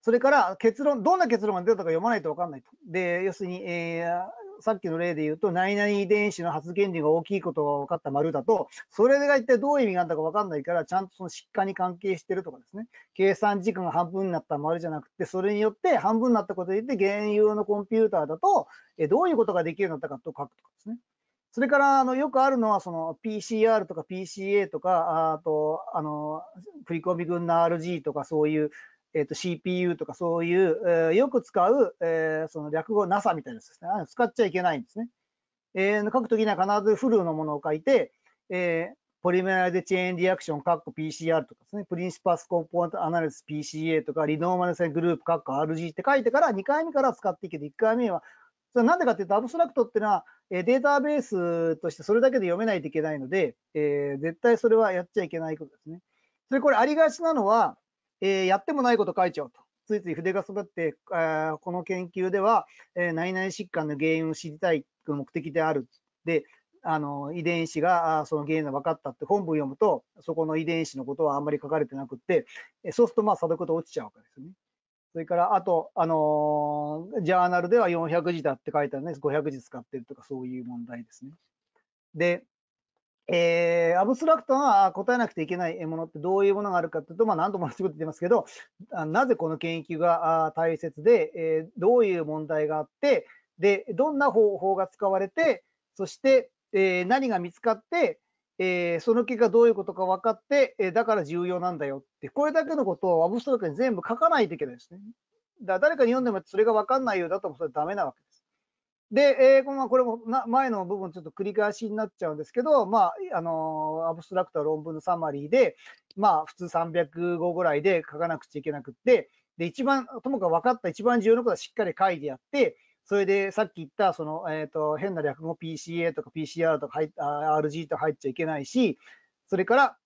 それから結論、どんな結論が出たか読まないと分かんないと。で、要するに、えー、さっきの例で言うと、何々遺伝子の発現量が大きいことが分かった丸だと、それが一体どういう意味があるのか分かんないから、ちゃんとその疾患に関係してるとかですね、計算時間が半分になった丸じゃなくて、それによって半分になったことによって、原有のコンピューターだと、えー、どういうことができるようになったかと書くとかですね。それから、あの、よくあるのは、その PCR とか PCA とか、あと、あの、振り込み群の RG とか、そういう、えっ、ー、と、CPU とか、そういう、えー、よく使う、えー、その略語 NASA みたいなやつですね。使っちゃいけないんですね。えー、書くときには必ずフルのものを書いて、えー、ポリメライズチェーンリアクション、カッコ PCR とかですね、プリンシパスコンポーントアナリス PCA とか、リノーマルセングループ、カッコ RG って書いてから、2回目から使っていけて、1回目は、それなんでかっていうと、アブストラクトっていうのは、データベースとしてそれだけで読めないといけないので、えー、絶対それはやっちゃいけないことですね。それこれありがちなのは、えー、やってもないこと書いちゃうと。ついつい筆が育って、この研究では、えー、何々疾患の原因を知りたい目的である。で、あの遺伝子がその原因が分かったって本文読むと、そこの遺伝子のことはあんまり書かれてなくって、そうするとまあ、そうこと落ちちゃうわけですよね。それから、あと、あのー、ジャーナルでは400字だって書いてあるね、500字使ってるとか、そういう問題ですね。で、えー、アブストラクトが答えなくていけないものってどういうものがあるかというと、まあ、何度も同じこと言ってますけど、なぜこの研究が大切で、えー、どういう問題があって、で、どんな方法が使われて、そして、えー、何が見つかって、えー、その結果どういうことか分かって、えー、だから重要なんだよって、これだけのことをアブストラクトに全部書かないといけないですね。だ誰かに読んでもそれが分かんないようだとそれダメなわけです。で、えー、まあ、これもな前の部分ちょっと繰り返しになっちゃうんですけど、まあ、あのアブストラクトは論文のサマリーで、まあ、普通300語ぐらいで書かなくちゃいけなくって、で、一番、ともかく分かった一番重要なことはしっかり書いてやって、それでさっき言った、その、えっ、ー、と、変な略語 PCA とか PCR とか入 RG とか入っちゃいけないし、それから、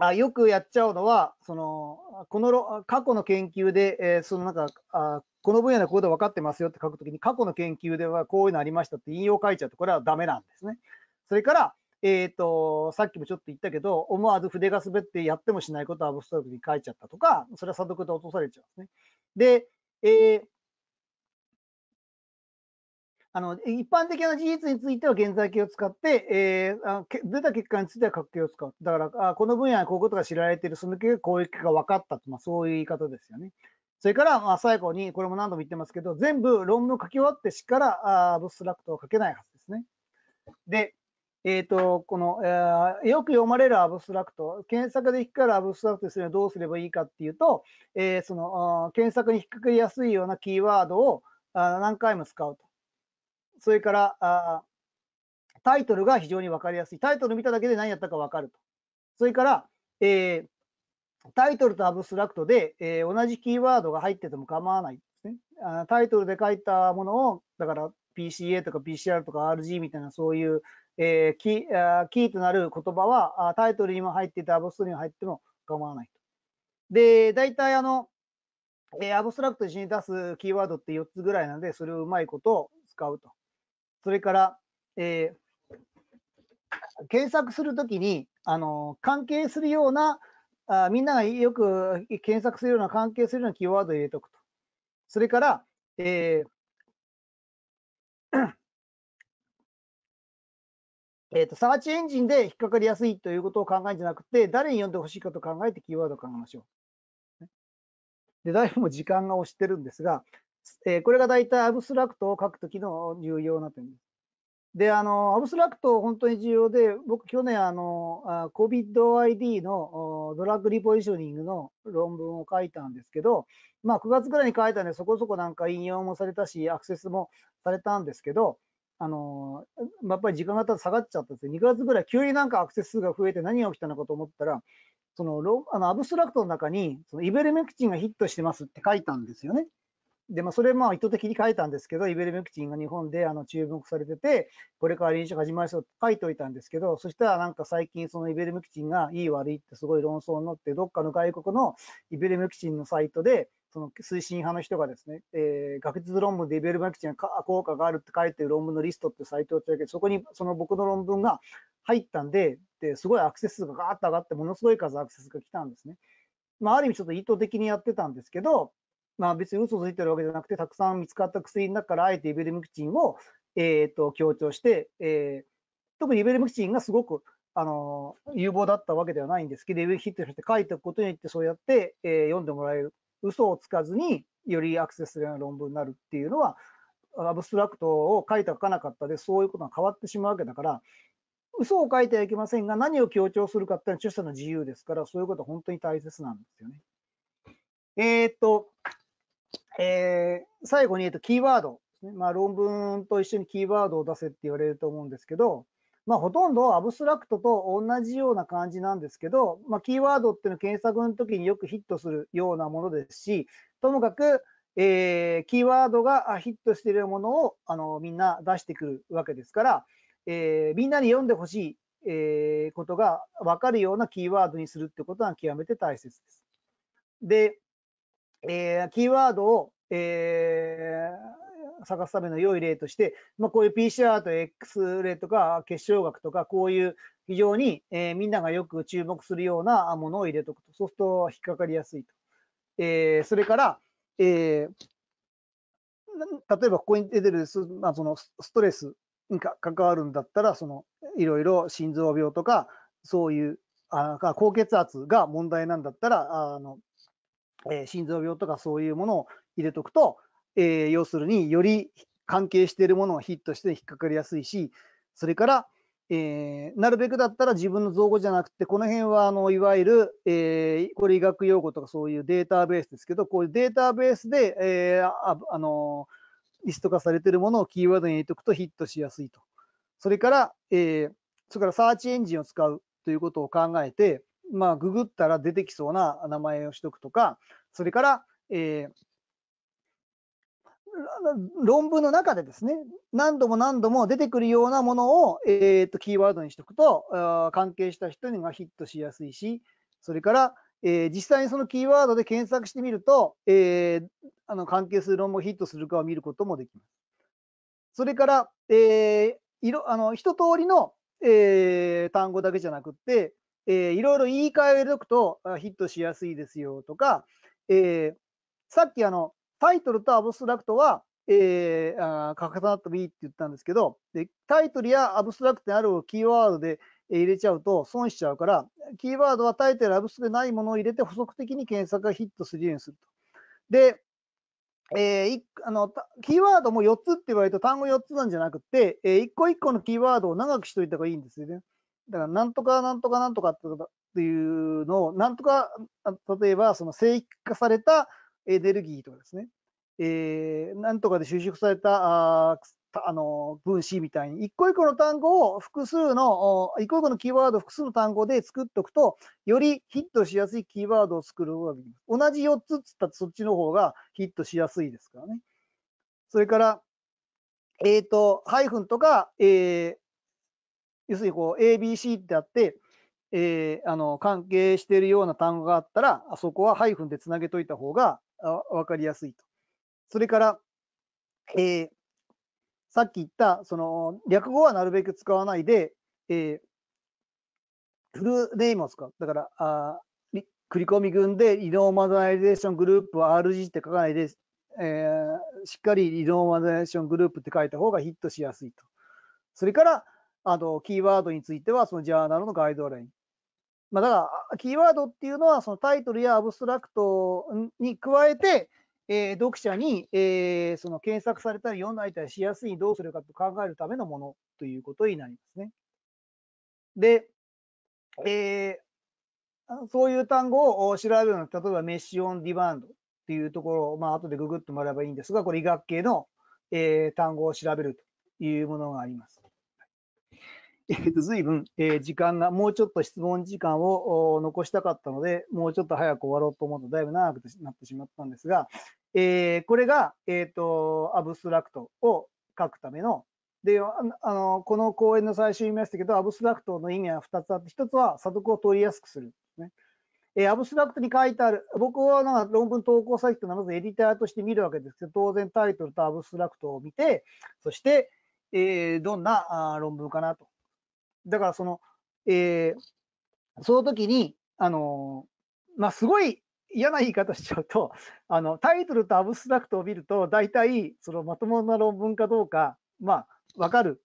あよくやっちゃうのは、その、この過去の研究で、えー、そのなんかあ、この分野のこード分かってますよって書くときに、過去の研究ではこういうのありましたって引用書いちゃうと、これはダメなんですね。それから、えっ、ー、と、さっきもちょっと言ったけど、思わず筆が滑ってやってもしないことをアブストラクトに書いちゃったとか、それは査読で落とされちゃうんですね。で、えーあの一般的な事実については現在形を使って、えー、出た結果については確定を使う。だからあ、この分野にこういうことが知られている、その結果こういう結果が分かったと、まあ、そういう言い方ですよね。それから、まあ、最後に、これも何度も言ってますけど、全部論文を書き終わってしからアブストラクトを書けないはずですね。で、えっ、ー、と、この、えー、よく読まれるアブストラクト、検索で引っかかるアブストラクトでするどうすればいいかっていうと、えー、その、検索に引っかかりやすいようなキーワードを何回も使うと。それからあタイトルが非常に分かりやすい。タイトル見ただけで何やったか分かると。それから、えー、タイトルとアブストラクトで、えー、同じキーワードが入ってても構わないですね。あタイトルで書いたものを、だから PCA とか PCR とか RG みたいなそういう、えー、キーキーとなる言葉はあタイトルにも入っててアブストにも入っても構わないと。で、大体あの、えー、アブストラクトに出すキーワードって4つぐらいなので、それをうまいことを使うと。それから、えー、検索するときにあの関係するようなあみんながよく検索するような関係するようなキーワードを入れておくと。それから、えーえーと、サーチエンジンで引っかかりやすいということを考えるんじゃなくて、誰に読んでほしいかと考えてキーワードを考えましょう。で、誰も時間が押してるんですが、えー、これが大体アブストラクトを書くときの重要な点です。で、あの、アブストラクト本当に重要で、僕去年あの、COVID-ID のドラッグリポジショニングの論文を書いたんですけど、まあ9月ぐらいに書いたんで、そこそこなんか引用もされたし、アクセスもされたんですけど、あの、やっぱり時間が経っ下がっちゃったんですね。2月ぐらい急になんかアクセス数が増えて何が起きたのかと思ったら、その、あのアブストラクトの中に、そのイベルメクチンがヒットしてますって書いたんですよね。で、まあ、それまあ意図的に書いたんですけど、イベルメクチンが日本であの注目されてて、これから臨床始まりそうと書いておいたんですけど、そしたらなんか最近そのイベルメクチンがいい悪いってすごい論争になって、どっかの外国のイベルメクチンのサイトで、その推進派の人がですね、えー、学術論文でイベルメクチンが効果があるって書いてる論文のリストってサイトをつりげて、そこにその僕の論文が入ったんで、ですごいアクセス数がガーッと上がって、ものすごい数アクセスが来たんですね。まあ、ある意味ちょっと意図的にやってたんですけど、まあ、別に嘘をついてるわけじゃなくて、たくさん見つかった薬の中から、あえてイベルムクチンを、えーと、強調して、えー、特にイベルムクチンがすごくあの有望だったわけではないんですけど、イベルメクチンして書いておくことによって、そうやって、えー、読んでもらえる、嘘をつかずによりアクセスするような論文になるっていうのは、アブストラクトを書いて書かなかったで、そういうことが変わってしまうわけだから、嘘を書いてはいけませんが、何を強調するかっていうのは著者の自由ですから、そういうことは本当に大切なんですよね。えっ、と、えー、最後に、えっと、キーワード、ね。まあ、論文と一緒にキーワードを出せって言われると思うんですけど、まあ、ほとんどアブストラクトと同じような感じなんですけど、まあ、キーワードっていうのは検索の時によくヒットするようなものですし、ともかく、えー、キーワードがヒットしているものをあのみんな出してくるわけですから、えー、みんなに読んでほしい、えー、ことが分かるようなキーワードにするってことは極めて大切です。で、えー、キーワードを、えー、探すための良い例として、まあ、こういう PCR と X 例とか結晶学とか、こういう非常に、えー、みんながよく注目するようなものを入れておくと、そうすると引っかかりやすいと。えー、それから、えー、例えばここに出てるス,、まあ、そのストレスに関わるんだったら、そのいろいろ心臓病とか、そういうあ高血圧が問題なんだったら、あのえ心臓病とかそういうものを入れとくと、え要するにより関係しているものをヒットして引っかかりやすいし、それから、えー、なるべくだったら自分の造語じゃなくて、この辺はあのいわゆる、えー、これ医学用語とかそういうデータベースですけど、こういうデータベースで、えー、あ、あのリスト化されているものをキーワードに入れておくとヒットしやすいと。それから、えそれからサーチエンジンを使うということを考えて、まあ、ググったら出てきそうな名前をしとくとか、それから、えー、論文の中でですね、何度も何度も出てくるようなものを、えー、とキーワードにしておくとあ、関係した人にはヒットしやすいし、それから、えー、実際にそのキーワードで検索してみると、えー、あの関係する論文ヒットするかを見ることもできます。それから、えー、色あの一通りの、えー、単語だけじゃなくて、えー、いろいろ言い換えるとヒットしやすいですよとか、えー、さっきあのタイトルとアブストラクトは、えー、あ重なってもいいって言ったんですけどでタイトルやアブストラクトにあるキーワードで入れちゃうと損しちゃうからキーワードはタイトルアブストでないものを入れて補足的に検索がヒットするようにすると。でえー、あのキーワードも4つって言われると単語4つなんじゃなくて、えー、1個1個のキーワードを長くしといた方がいいんですよね。だから、なんとかなんとかなんとかっていうのを、なんとか、例えば、その正規化されたエネルギーとかですね、えー、なんとかで収縮された、ああの分子みたいに、一個一個の単語を複数の、一個一個のキーワードを複数の単語で作っておくと、よりヒットしやすいキーワードを作ることができます。同じ4つっつったらそっちの方がヒットしやすいですからね。それから、えっ、ー、と、ハイフンとか、えー、要するにこう ABC ってあって、えー、あの関係しているような単語があったら、あそこはハイフンでつなげといた方が分かりやすいと。それから、えー、さっき言ったその略語はなるべく使わないで、えー、フルネームを使う。だから、あ繰り込み群で移動マザナイゼーショングループは RG って書かないで、えー、しっかり移動マザナイゼーショングループって書いた方がヒットしやすいと。それから、あと、キーワードについては、そのジャーナルのガイドライン。まあ、だから、キーワードっていうのは、そのタイトルやアブストラクトに加えて、えー、読者に、えー、その検索されたり読んだりしやすいどうするかと考えるためのものということになりますね。で、えー、そういう単語を調べるの例えばメッシュオンディバンドっていうところを、まあ後でググってもらえばいいんですが、これ医学系の、えー、単語を調べるというものがあります。えー、とぶん、え時間が、もうちょっと質問時間を残したかったので、もうちょっと早く終わろうと思うとだいぶ長くなってしまったんですが、えー、これが、えーと、アブストラクトを書くためのであのこの講演の最初に言いましたけどアブストラクトの意味は2つあって1つは査読を取りやすくするね、えー、アブストラクトに書いてある僕はなんか論文投稿先イトのまずエディターとして見るわけですけど当然タイトルとアブストラクトを見てそして、えー、どんな論文かなとだからその、えー、その時に、あのー、まあ、すごい嫌な言い方しちゃうと、あの、タイトルとアブストラクトを見ると、大体、そのまともな論文かどうか、まあ、わかる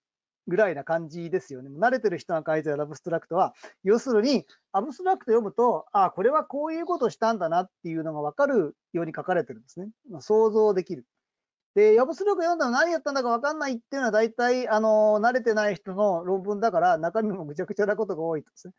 ぐらいな感じですよね。慣れてる人が書いてるアブストラクトは、要するに、アブストラクト読むと、ああ、これはこういうことしたんだなっていうのがわかるように書かれてるんですね。想像できる。で、予部出力読んだの何やったんだか分かんないっていうのは大体、あの、慣れてない人の論文だから、中身もぐちゃぐちゃなことが多いですね。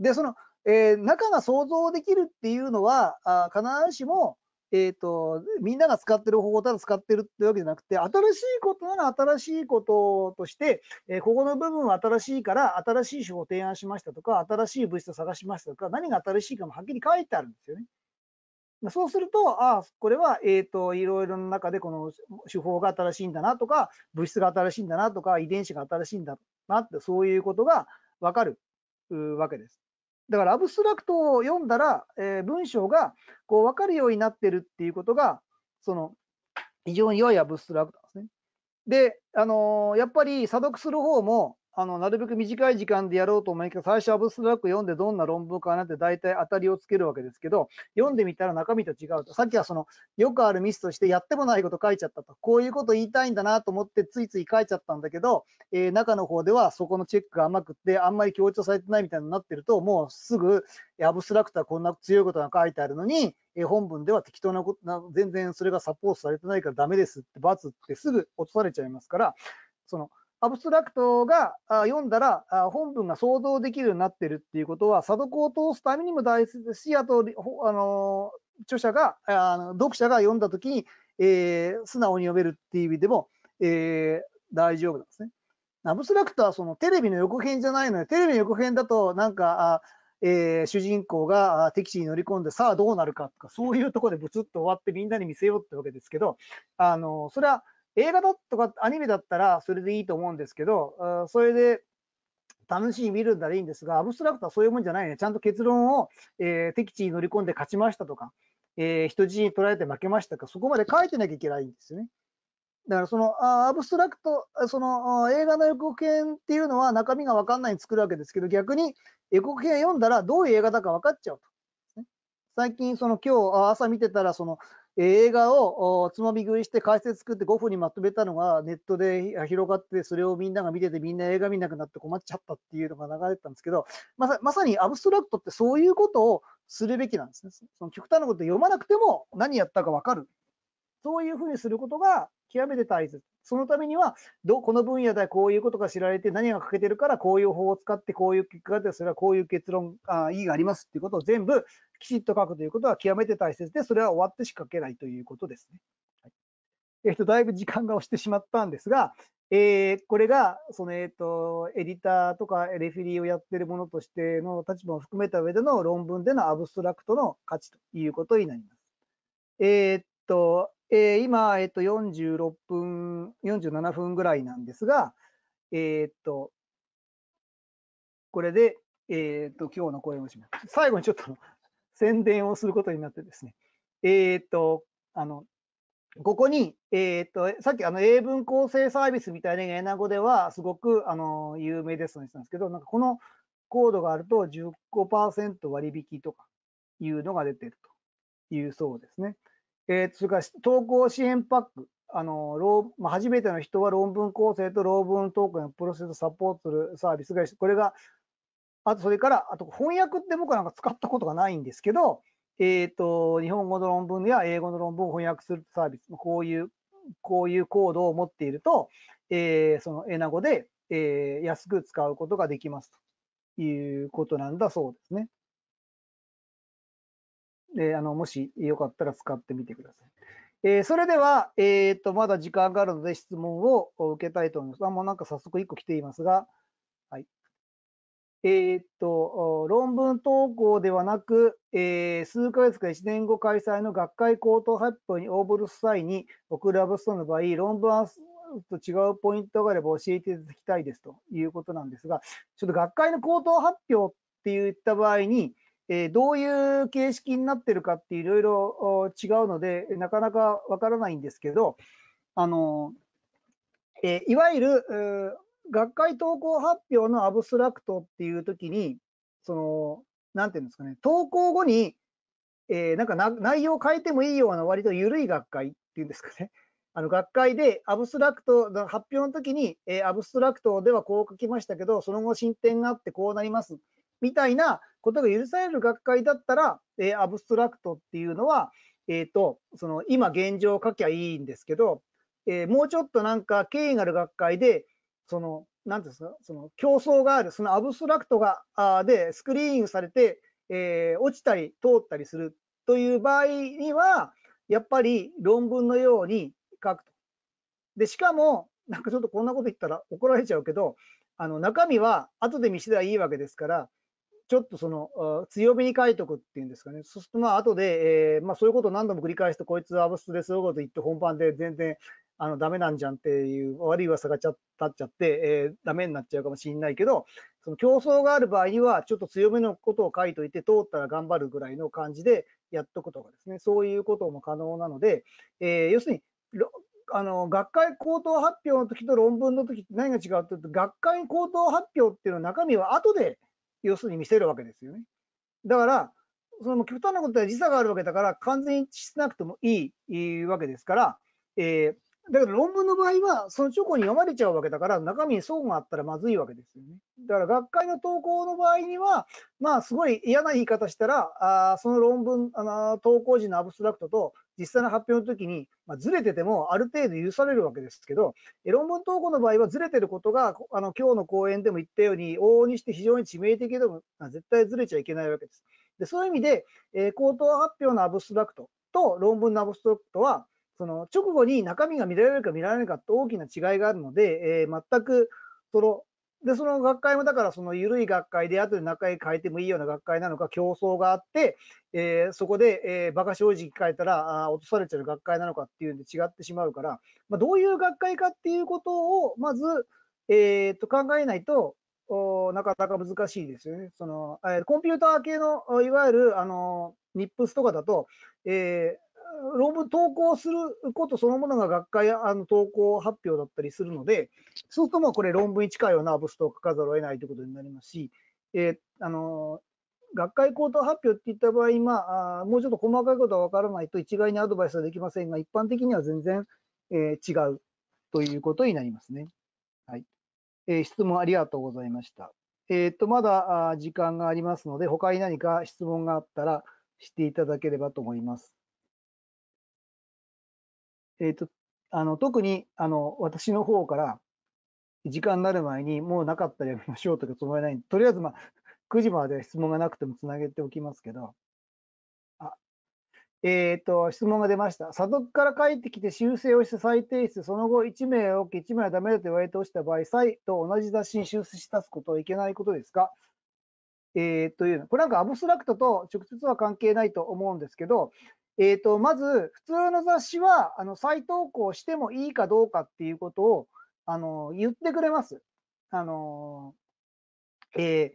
で、その、えー、中が想像できるっていうのは、あ必ずしも、えっ、ー、と、みんなが使ってる方法ただ使ってるってわけじゃなくて、新しいことなら新しいこととして、えー、ここの部分は新しいから、新しい手法を提案しましたとか、新しい物質を探しましたとか、何が新しいかもはっきり書いてあるんですよね。そうすると、ああ、これは、えっ、ー、と、いろいろの中でこの手法が新しいんだなとか、物質が新しいんだなとか、遺伝子が新しいんだなって、そういうことがわかるわけです。だからアブストラクトを読んだら、えー、文章がこう分かるようになってるっていうことが、その、非常に良いアブストラクトなんですね。で、あのー、やっぱり査読する方も、あの、なるべく短い時間でやろうと思いきや、最初アブストラック読んでどんな論文かなって大体当たりをつけるわけですけど、読んでみたら中身と違うと。さっきはその、よくあるミスとしてやってもないこと書いちゃったと。こういうこと言いたいんだなと思ってついつい書いちゃったんだけど、えー、中の方ではそこのチェックが甘くって、あんまり強調されてないみたいになってると、もうすぐ、アブストラクトはこんな強いことが書いてあるのに、え本文では適当なことな、全然それがサポートされてないからダメですって、罰ってすぐ落とされちゃいますから、その、アブストラクトが読んだら本文が想像できるようになってるっていうことは、査読を通すためにも大事ですし、あと、あの著者が、あの読者が読んだときに、えー、素直に読めるっていう意味でも、えー、大丈夫なんですね。アブストラクトはそのテレビの横編じゃないので、テレビの横編だと、なんか、えー、主人公が敵地に乗り込んで、さあどうなるかとか、そういうとこでブツッと終わってみんなに見せようってわけですけど、あのそれは映画だとかアニメだったらそれでいいと思うんですけど、それで楽しい見るんならいいんですが、アブストラクトはそういうもんじゃないね。ちゃんと結論を、えー、敵地に乗り込んで勝ちましたとか、えー、人質に取られて負けましたとか、そこまで書いてなきゃいけないんですよね。だからそのアブストラクト、その映画の予告編っていうのは中身が分かんないに作るわけですけど、逆に予告編読んだらどういう映画だか分かっちゃうと。最近、その今日朝見てたら、その映画をつまみ食いして解説作って5分にまとめたのがネットで広がってそれをみんなが見ててみんな映画見なくなって困っちゃったっていうのが流れてたんですけどまさまさにアブストラクトってそういうことをするべきなんですね。その極端なこと読まなくても何やったか分かる。そういうふうにすることが極めて大切。そのためには、どこの分野でこういうことが知られて、何が欠けてるから、こういう法を使って、こういう結果で、それはこういう結論、あ意義がありますっていうことを全部きちっと書くということは極めて大切で、それは終わってしか書けないということですね。はい、えっ、ー、と、だいぶ時間が押してしまったんですが、えー、これが、その、えっ、ー、と、エディターとかレフィリーをやってるものとしての立場を含めた上での論文でのアブストラクトの価値ということになります。えっと、えー、今、えっと、46分、47分ぐらいなんですが、えー、っと、これで、えー、っと、今日の声をします。最後にちょっと宣伝をすることになってですね、えっと、あの、ここに、えっと、さっきあの英文構成サービスみたいなエナ語ではすごくあの有名ですのしたんですけど、なんかこのコードがあると15%割引とかいうのが出てるというそうですね。えー、それから投稿支援パック、あの、まあ、初めての人は論文構成と論文投稿のプロセスをサポートするサービスが、これが、あとそれから、あと翻訳って僕はなんか使ったことがないんですけど、えっ、ー、と、日本語の論文や英語の論文を翻訳するサービス、こういう、こういうコードを持っていると、えー、そのエナゴで、えー、安く使うことができますということなんだそうですね。えー、あのもしよかったら使ってみてください。えー、それでは、えーと、まだ時間があるので質問を受けたいと思います。あもうなんか早速1個来ていますが、はい、えっと論文投稿ではなく、えー、数ヶ月か1年後開催の学会口頭発表に応募する際に、僕らブストの場合、論文と違うポイントがあれば教えていただきたいですということなんですが、ちょっと学会の口頭発表って言った場合に、えどういう形式になってるかっていろいろ違うので、なかなかわからないんですけど、あの、えいわゆる学会投稿発表のアブストラクトっていう時に、その、なんていうんですかね、投稿後に、えー、なんか内容を変えてもいいような割と緩い学会っていうんですかね。あの学会でアブストラクトの発表の時に、えー、アブストラクトではこう書きましたけど、その後進展があってこうなりますみたいなことが許される学会だったら、えー、アブストラクトっていうのは、えーと、その今現状を書きゃいいんですけど、えー、もうちょっとなんか経緯がある学会で、その、なんですか、その競争がある、そのアブストラクトがあでスクリーニングされて、えー、落ちたり通ったりするという場合には、やっぱり論文のように書くと。で、しかも、なんかちょっとこんなこと言ったら怒られちゃうけど、あの中身は後で見せたらいいわけですから、ちょっとその、強火に書いとくっていうんですかね。そうすると、まあ、後で、えー、まあ、そういうことを何度も繰り返して、こいつアブストでそういうこと言って本番で全然、あの、ダメなんじゃんっていう、悪い噂がち立っちゃって、えー、ダメになっちゃうかもしれないけど、その競争がある場合には、ちょっと強めのことを書いといて、通ったら頑張るぐらいの感じでやっとくとかですね、そういうことも可能なので、えー、要するに、あの学会口頭発表の時と論文の時って何が違うって言うと、学会口頭発表っていうのは中身は後で要するに見せるわけですよね。だから、その極端なことでは時差があるわけだから、完全にしなくてもいいわけですから、えー、だけど論文の場合は、その直後に読まれちゃうわけだから、中身に相互があったらまずいわけですよね。だから学会の投稿の場合には、まあ、すごい嫌な言い方したら、あその論文あの、投稿時のアブストラクトと実際の発表の時に、まあ、ずれててもある程度許されるわけですけど、論文投稿の場合はずれてることが、あの今日の講演でも言ったように、往々にして非常に致命的でも、絶対ずれちゃいけないわけです。でそういう意味で、えー、口頭発表のアブストラクトと論文のアブストラクトは、その直後に中身が見られるか見られないかと大きな違いがあるので、えー、全くそので、その学会もだから、その緩い学会で、後で中へ変えてもいいような学会なのか、競争があって、えー、そこで、えー、馬鹿正直変えたらあ、落とされちゃう学会なのかっていうんで違ってしまうから、まあ、どういう学会かっていうことを、まず、えー、っと考えないとお、なかなか難しいですよね。その、えコンピューター系の、いわゆる、あの、ニップスとかだと、えー、論文投稿することそのものが学会あの投稿発表だったりするので、そうするとまこれ論文に近いようなアブストを書かざるを得ないということになりますし、えー、あの学会口頭発表っていった場合、まあ、もうちょっと細かいことは分からないと一概にアドバイスはできませんが、一般的には全然、えー、違うということになりますね。はいえー、質問ありがとうございました。えー、っと、まだ時間がありますので、他に何か質問があったらしていただければと思います。えー、と、あの、特に、あの、私の方から、時間になる前に、もうなかったらやめましょうとか、そのない。とりあえず、まあ、9時までは質問がなくてもつなげておきますけど、あ、えー、と、質問が出ました。査読から帰ってきて修正をして再提出、その後1名を置き、1名はダメだと言われて落ちた場合、再と同じ雑誌に修正し出すことはいけないことですかえー、というの。これなんかアブストラクトと直接は関係ないと思うんですけど、えー、と、まず、普通の雑誌は、あの、再投稿してもいいかどうかっていうことを、あの、言ってくれます。あの、えー、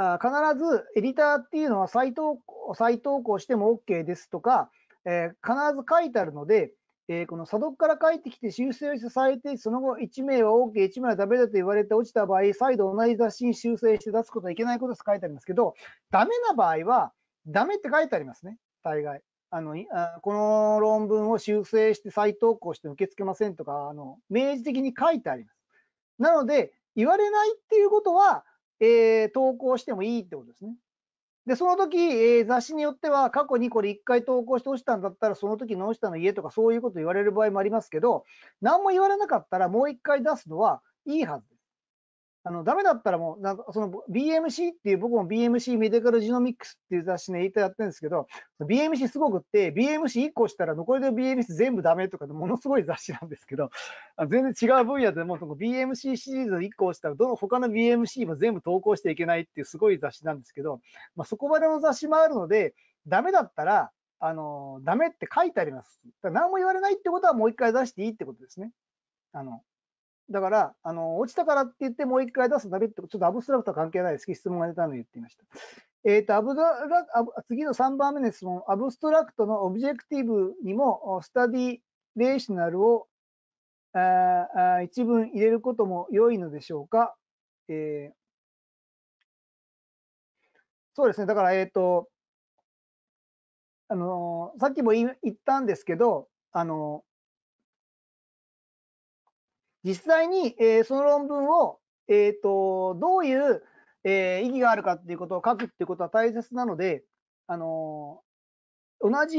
あ必ずエディターっていうのは再投稿再投稿しても OK ですとか、えー、必ず書いてあるので、えー、この査読から帰ってきて修正されて、その後1名は OK、1名はダメだと言われて落ちた場合、再度同じ雑誌に修正して出すことはいけないことです書いてありますけど、ダメな場合は、ダメって書いてありますね。大概。あのあこの論文を修正して再投稿して受け付けませんとかあの明示的に書いてあります。なので言われないっていうことは、えー、投稿してもいいってことですね。で、その時、えー、雑誌によっては過去にこれ1回投稿して落ちたんだったらその時の落ちたの家とかそういうこと言われる場合もありますけど何も言われなかったらもう1回出すのはいいはずです。あの、ダメだったらもう、なんかその BMC っていう、僕も BMC メディカルジノミックスっていう雑誌ターやってるんですけど、BMC すごくって、BMC1 個したら残りの BMC 全部ダメとかものすごい雑誌なんですけど、全然違う分野でも、その BMC シリーズ1個したら、どの他の BMC も全部投稿していけないっていうすごい雑誌なんですけど、まあ、そこまでの雑誌もあるので、ダメだったら、あの、ダメって書いてあります。だ何も言われないってことはもう一回出していいってことですね。あの、だから、あの、落ちたからって言ってもう一回出すだけって、ちょっとアブストラクトは関係ないですけど、質問が出たので言っていました。えっ、ー、と、アブラ次の3番目の質問、アブストラクトのオブジェクティブにも、スタディレーショナルをあ一文入れることも良いのでしょうか、えー、そうですね、だから、えっ、ー、と、あのー、さっきも言ったんですけど、あの実際に、えー、その論文を、えーと、どういう、えー、意義があるかっていうことを書くっていうことは大切なので、あのー、同じ、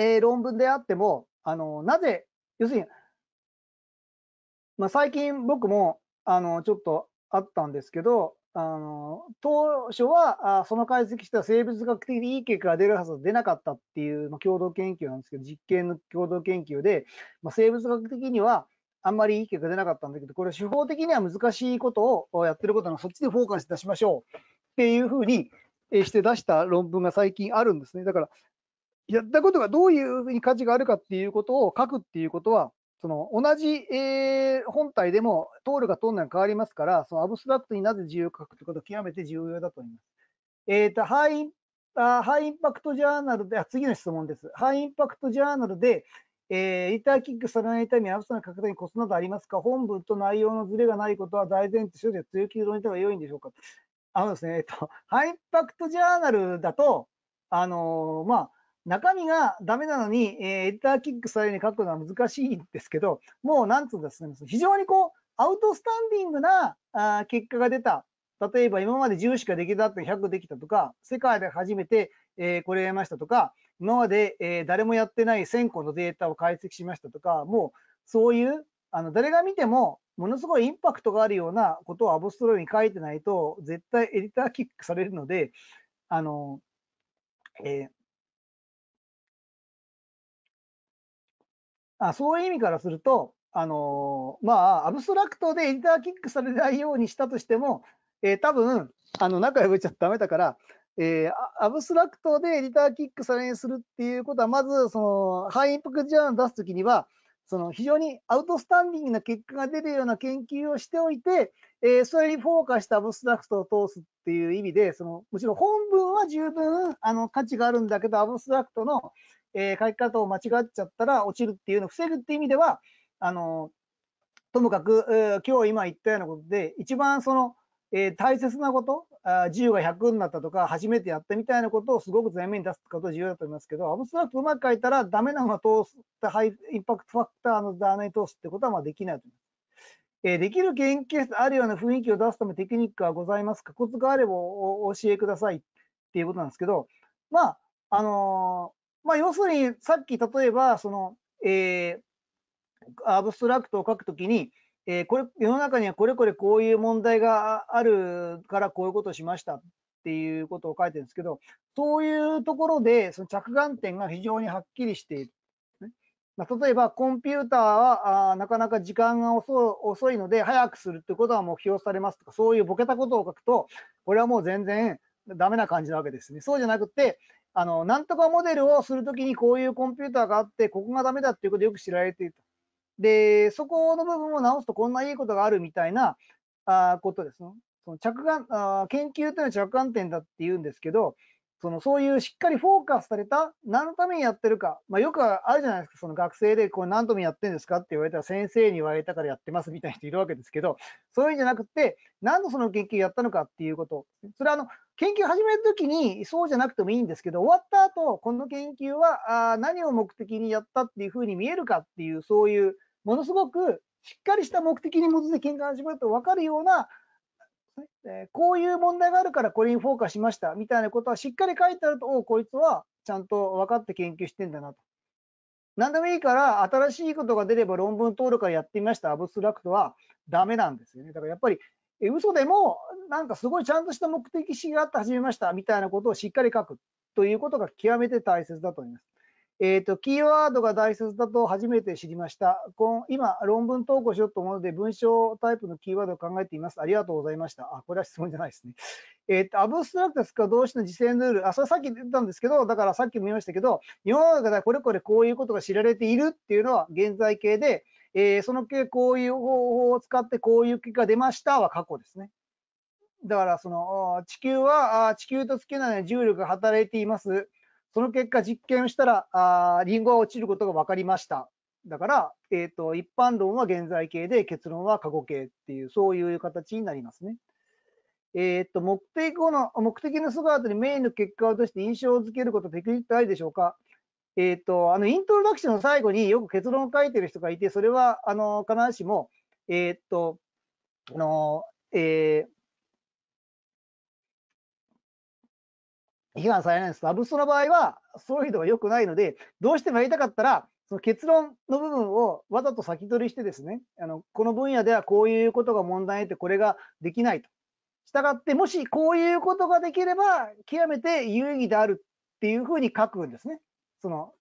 えー、論文であっても、あのなぜ、要するに、まあ、最近僕もあのちょっとあったんですけど、あの当初はあその解析した生物学的にいい結果が出るはず出なかったっていう、まあ、共同研究なんですけど実験の共同研究で、まあ、生物学的にはあんまりいい結果出なかったんだけどこれ手法的には難しいことをやってることのそっちでフォーカス出しましょうっていうふうにして出した論文が最近あるんですねだからやったことがどういうふうに価値があるかっていうことを書くっていうことはその同じ、えー、本体でも通るか通らないか変わりますから、そのアブストラクトになぜ自由書くということは極めて重要だと思います。えーと、ハイあハイインパクトジャーナルであ、次の質問です。ハイインパクトジャーナルで、えー、リターキックされないためアブストラクトにコツなどありますか本文と内容のズレがないことは大前提として強気で論じた方が良いんでしょうかあのですね、えっと、ハイインパクトジャーナルだと、あのー、まあ、中身がダメなのに、えー、エディターキックされるように書くのは難しいんですけど、もうなんつうんですね、非常にこう、アウトスタンディングなあ結果が出た。例えば今まで10しかできたった100できたとか、世界で初めて、えー、これやりましたとか、今まで、えー、誰もやってない1000個のデータを解析しましたとか、もうそういうあの誰が見てもものすごいインパクトがあるようなことをアブストローに書いてないと絶対エディターキックされるのであの、えー、あそういう意味からすると、あのー、まあ、アブストラクトでエディターキックされないようにしたとしても、えー、多分、あの、中破れちゃダメだから、えー、アブストラクトでエディターキックされにするっていうことは、まず、その、ハイインプクジャーン出すときには、その非常にアウトスタンディングな結果が出るような研究をしておいて、えー、それにフォーカスしたアブストラクトを通すっていう意味で、そのもちろん本文は十分あの価値があるんだけど、アブストラクトの、えー、書き方を間違っちゃったら落ちるっていうのを防ぐっていう意味では、あのともかく、えー、今日今言ったようなことで、一番その、えー、大切なこと、自10が100になったとか、初めてやったみたいなことをすごく前面に出すことが重要だと思いますけど、アブストラクトうまく書いたら、ダメなのは通す、ハイインパクトファクターのダーナに通すってことはまあできないと思います。えー、できる研究室あるような雰囲気を出すためテクニックはございますかコツがあればお教えくださいっていうことなんですけど、まあ、あのまあ、要するに、さっき例えば、その、えー、アブストラクトを書くときに、えー、これ、世の中にはこれこれこういう問題があるからこういうことをしましたっていうことを書いてるんですけど、そういうところで、その着眼点が非常にはっきりしている。まあ、例えば、コンピューターはあーなかなか時間が遅いので、早くするってことは目標されますとか、そういうボケたことを書くと、これはもう全然ダメな感じなわけですね。そうじゃなくて、あの、なんとかモデルをするときにこういうコンピューターがあって、ここがダメだっていうことでよく知られていると。で、そこの部分を直すとこんないいことがあるみたいなあことですね。その着眼あ研究というのは着眼点だって言うんですけど、そのそういうしっかりフォーカスされた、何のためにやってるか、まあ、よくあるじゃないですか、その学生でこれ何度もやってるんですかって言われたら、先生に言われたからやってますみたいな人いるわけですけど、そういうんじゃなくて、何のその研究やったのかっていうこと、それはあの研究始めるときにそうじゃなくてもいいんですけど、終わった後この研究はあ何を目的にやったっていうふうに見えるかっていう、そういうものすごくしっかりした目的に基づいて研究始めると分かるようなこういう問題があるからこれにフォーカスしましたみたいなことはしっかり書いてあると、おこいつはちゃんと分かって研究してんだなと。何でもいいから新しいことが出れば論文通るからやってみましたアブストラクトはダメなんですよね。だからやっぱり嘘でもなんかすごいちゃんとした目的意があって始めましたみたいなことをしっかり書くということが極めて大切だと思います。えっ、ー、と、キーワードが大切だと初めて知りました。今、論文投稿しようと思うので、文章タイプのキーワードを考えています。ありがとうございました。あ、これは質問じゃないですね。えっ、ー、と、アブストラクトスか、動詞の実践ルール。あ、それさっき言ったんですけど、だからさっきも言いましたけど、世の中ではこれこれこういうことが知られているっていうのは現在形で、えー、その系こういう方法を使ってこういう結果が出ましたは過去ですね。だから、その、地球は、地球と月のな重力が働いています。その結果実験をしたら、あリンゴは落ちることが分かりました。だから、えっ、ー、と、一般論は現在形で結論は過去形っていう、そういう形になりますね。えっ、ー、と、目的後の、目的の姿にメインの結果をして印象を付けることできるってあるでしょうかえっ、ー、と、あの、イントロダクションの最後によく結論を書いてる人がいて、それは、あの、必ずしも、えっ、と、あの、えー、批判されないんですアブストの場合は、そういうのが良くないので、どうしてもやりたかったら、その結論の部分をわざと先取りしてですね、あのこの分野ではこういうことが問題でこれができないと。したがって、もしこういうことができれば、極めて有意義であるっていうふうに書くんですね。その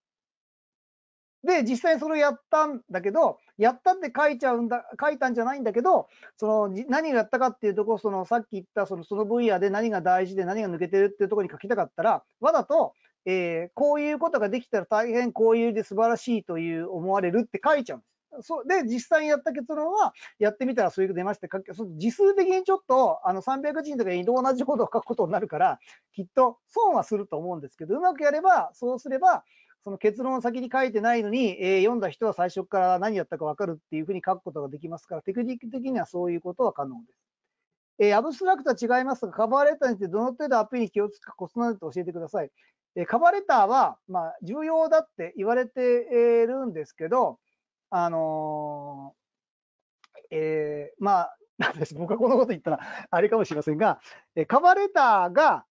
で、実際にそれをやったんだけど、やったって書いちゃうんだ、書いたんじゃないんだけど、その何をやったかっていうとこそのさっき言ったそのその分野で何が大事で何が抜けてるっていうところに書きたかったら、わざと、えー、こういうことができたら大変こういうで素晴らしいという思われるって書いちゃうんです。そうで、実際にやった結論は、やってみたらそういうこと出まして、時数的にちょっと、あの、300人とかに同じことを書くことになるから、きっと損はすると思うんですけど、うまくやれば、そうすれば、その結論を先に書いてないのに、えー、読んだ人は最初から何やったか分かるっていうふうに書くことができますから、テクニック的にはそういうことは可能です。えー、アブストラクトは違いますが、カバーレターについてどの程度アピールに気をつくかコストなどと教えてください。えー、カバーレターは、まあ、重要だって言われてるんですけど、あのー、えー、まあ、僕はこのこと言ったらあれかもしれませんが、えー、カバーレターが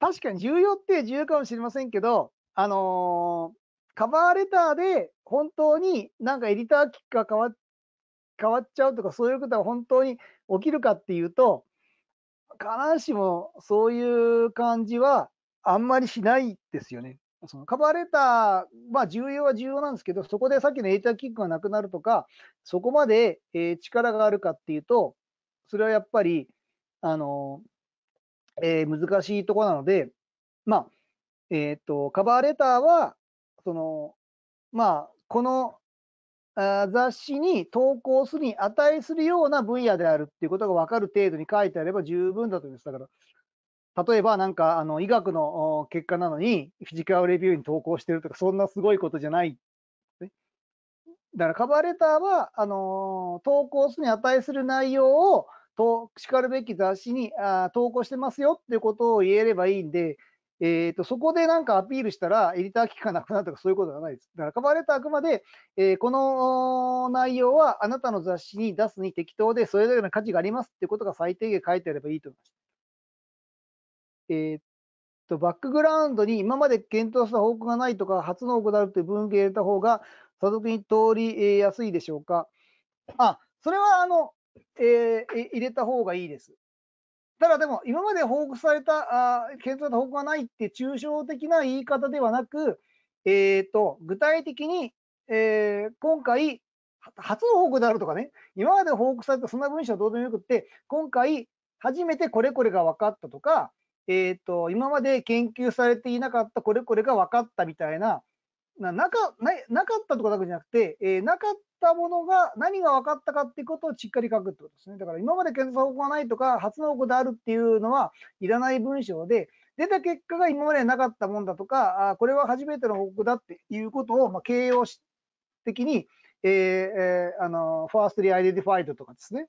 確かに重要って重要かもしれませんけど、あのー、カバーレターで本当になんかエディターが変わ変わっちゃうとかそういうことが本当に起きるかっていうと必ずしもそういう感じはあんまりしないですよね。そのカバーレター、まあ、重要は重要なんですけど、そこでさっきのエディターキックがなくなるとか、そこまで、えー、力があるかっていうと、それはやっぱり、あのー、えー、難しいとこなので、まあ、えっ、ー、と、カバーレターは、その、まあ、このあ雑誌に投稿するに値するような分野であるっていうことが分かる程度に書いてあれば十分だと思います。だから、例えばなんか、あの、医学の結果なのに、フィジカルレビューに投稿してるとか、そんなすごいことじゃない。ね、だから、カバーレターは、あの投稿するに値する内容を、としかるべき雑誌にあ投稿してますよっていうことを言えればいいんで、えーと、そこでなんかアピールしたら、エディター機器がなくなるとかそういうことではないです。だからカバーレターあくまで、えー、この内容はあなたの雑誌に出すに適当で、それだけの価値がありますっていうことが最低限書いてあればいいと思います。えーと、バックグラウンドに今まで検討した報告がないとか、初の報告であるという文献を入れた方が、査読に通りやすいでしょうか。あ、それは、あの、えー、入れた方がいいです。ただでも、今まで報告された、あ検査された報告がないって抽象的な言い方ではなく、えっ、ー、と、具体的に、えー、今回、初の報告であるとかね、今まで報告されたそんな文章はどうでもよくって、今回、初めてこれこれが分かったとか、えっ、ー、と、今まで研究されていなかったこれこれが分かったみたいな、ななかななかったとかだけじゃなくて、えー、なかったものが何が分かったかっていうことをしっかり書くってことですね。だから今まで検査方法がないとか、初の方法であるっていうのはいらない文章で、出た結果が今までなかったもんだとか、あこれは初めての報告だっていうことを、まあ、形容的に、えーえー、あの、firstly identified とかですね、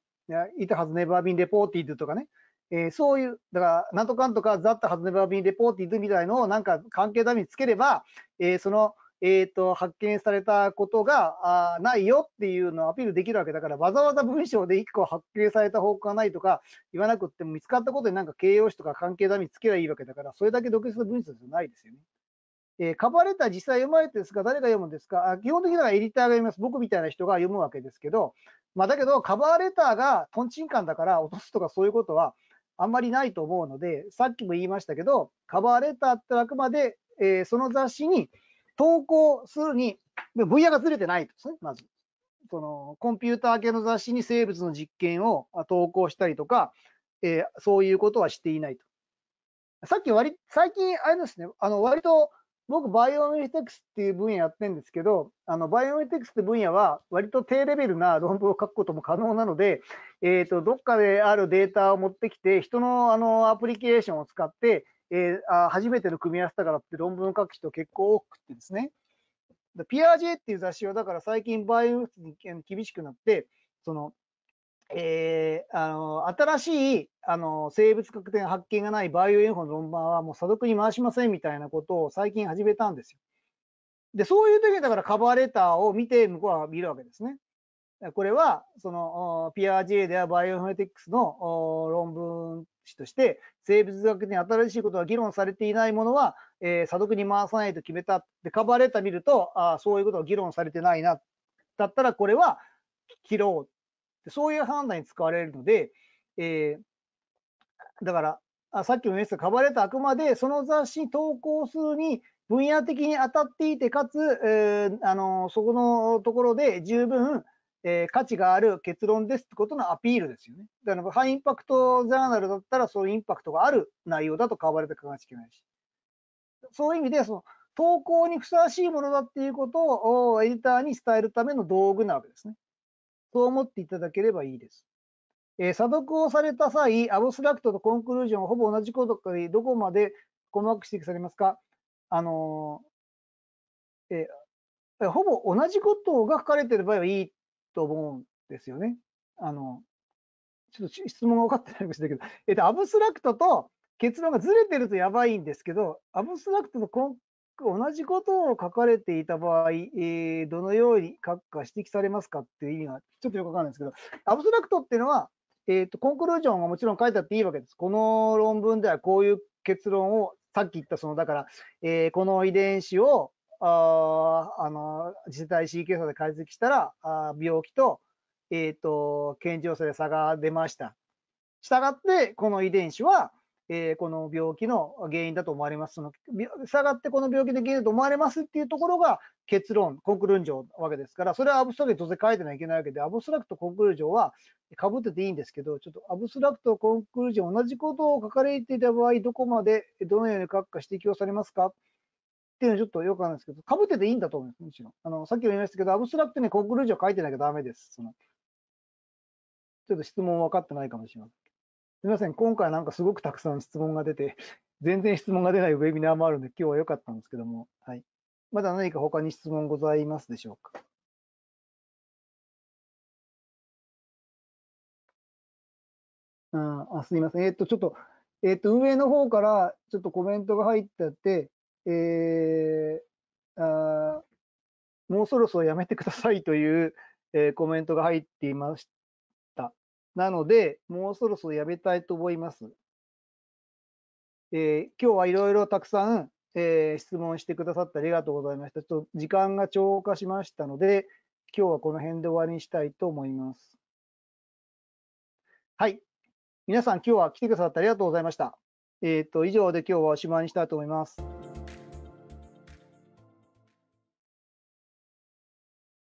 いたはずネ never been reported とかね、えー、そういう、だから、なんとかんとか、that has never been reported みたいのをなんか関係ダめにつければ、えー、その、えっ、ー、と、発見されたことがないよっていうのをアピールできるわけだから、わざわざ文章で1個発見された報告がないとか言わなくっても、見つかったことになんか形容詞とか関係だみつけりゃいいわけだから、それだけ独立の文章じゃないですよね。えー、カバーレター実際読まれてるんですか誰が読むんですかあ基本的にはエディターが読みます。僕みたいな人が読むわけですけど、まあ、だけど、カバーレターがトンチンカンだから落とすとかそういうことはあんまりないと思うので、さっきも言いましたけど、カバーレターってあくまで、えー、その雑誌に投稿するに、分野がずれてないですね、まず。そのコンピューター系の雑誌に生物の実験を投稿したりとか、えー、そういうことはしていないと。さっき割、最近、あれですね、あの割と僕、バイオメテクスっていう分野やってるんですけど、あのバイオメテクスって分野は、割と低レベルな論文を書くことも可能なので、えーとどっかであるデータを持ってきて、人のあのアプリケーションを使って、えー、あ初めての組み合わせだからって論文書く人結構多くてですね。PRJ っていう雑誌は、だから最近バイオに厳しくなって、その、えー、あの新しいあの生物確点発見がないバイオ炎法の論文はもう査読に回しませんみたいなことを最近始めたんですよ。で、そういう時だからカバーレターを見て向こうは見るわけですね。これは、その、PRGA ではバイオフェティクスの論文誌として、生物学に新しいことが議論されていないものは、えー、査読に回さないと決めた。で、カバーレータ見ると、あそういうことが議論されてないな。だったら、これは切ろう。そういう判断に使われるので、えー、だから、あさっきも言いましたカバーレータあくまでその雑誌に投稿するに分野的に当たっていて、かつ、えー、あのそこのところで十分えー、価値がある結論ですってことのアピールですよね。だからハイインパクトジャーナルだったらそういうインパクトがある内容だと買われて書かなきゃいけないし。そういう意味でその投稿にふさわしいものだっていうことをエディターに伝えるための道具なわけですね。そう思っていただければいいです。えー、査読をされた際、アブストラクトとコンクルージョンはほぼ同じことでどこまで細かく指摘されますかあのー、えー、ほぼ同じことが書かれている場合はいいと思うんですよね。あの、ちょっと質問が分かってないかもしれないけど、えっと、アブストラクトと結論がずれてるとやばいんですけど、アブストラクトと同じことを書かれていた場合、えー、どのように書くか指摘されますかっていう意味がちょっとよくわかんないんですけど、アブストラクトっていうのは、えーと、とコンクルージョンがもちろん書いてあっていいわけです。この論文ではこういう結論を、さっき言ったその、だから、えー、この遺伝子をああの次世代 C 検査で解析したら、あ病気と、えっ、ー、と、健常性で差が出ました。したがって、この遺伝子は、えー、この病気の原因だと思われます。その、下がってこの病気の原因だと思われますっていうところが結論、コンクルージョンわけですから、それはアブストラクト当然書いてないといけないわけで、アブストラクト、コンクルージョンはってていいんですけど、ちょっとアブストラクト、コンクルージョン、同じことを書かれていた場合、どこまで、どのように書くか指摘をされますかっていうのはちょっとよくあるんですけど、かぶってていいんだと思います、むしろ。あの、さっきも言いましたけど、アブストラクトにコンクルージョン書いてなきゃダメです。そのちょっと質問分かってないかもしれません。すみません、今回なんかすごくたくさん質問が出て、全然質問が出ないウェビナーもあるんで、今日は良かったんですけども、はい。まだ何か他に質問ございますでしょうか。うん、あすみません。えっ、と、ちょっと、えっ、と、運営の方からちょっとコメントが入ってて、えー、あもうそろそろやめてくださいという、えー、コメントが入っていました。なので、もうそろそろやめたいと思います。えー、今日はいろいろたくさん、えー、質問してくださってありがとうございました。ちょっと時間が超過しましたので、今日はこの辺で終わりにしたいと思います。はい。皆さん、今日は来てくださってありがとうございました。えっ、ー、と、以上で今日はおしまいにしたいと思います。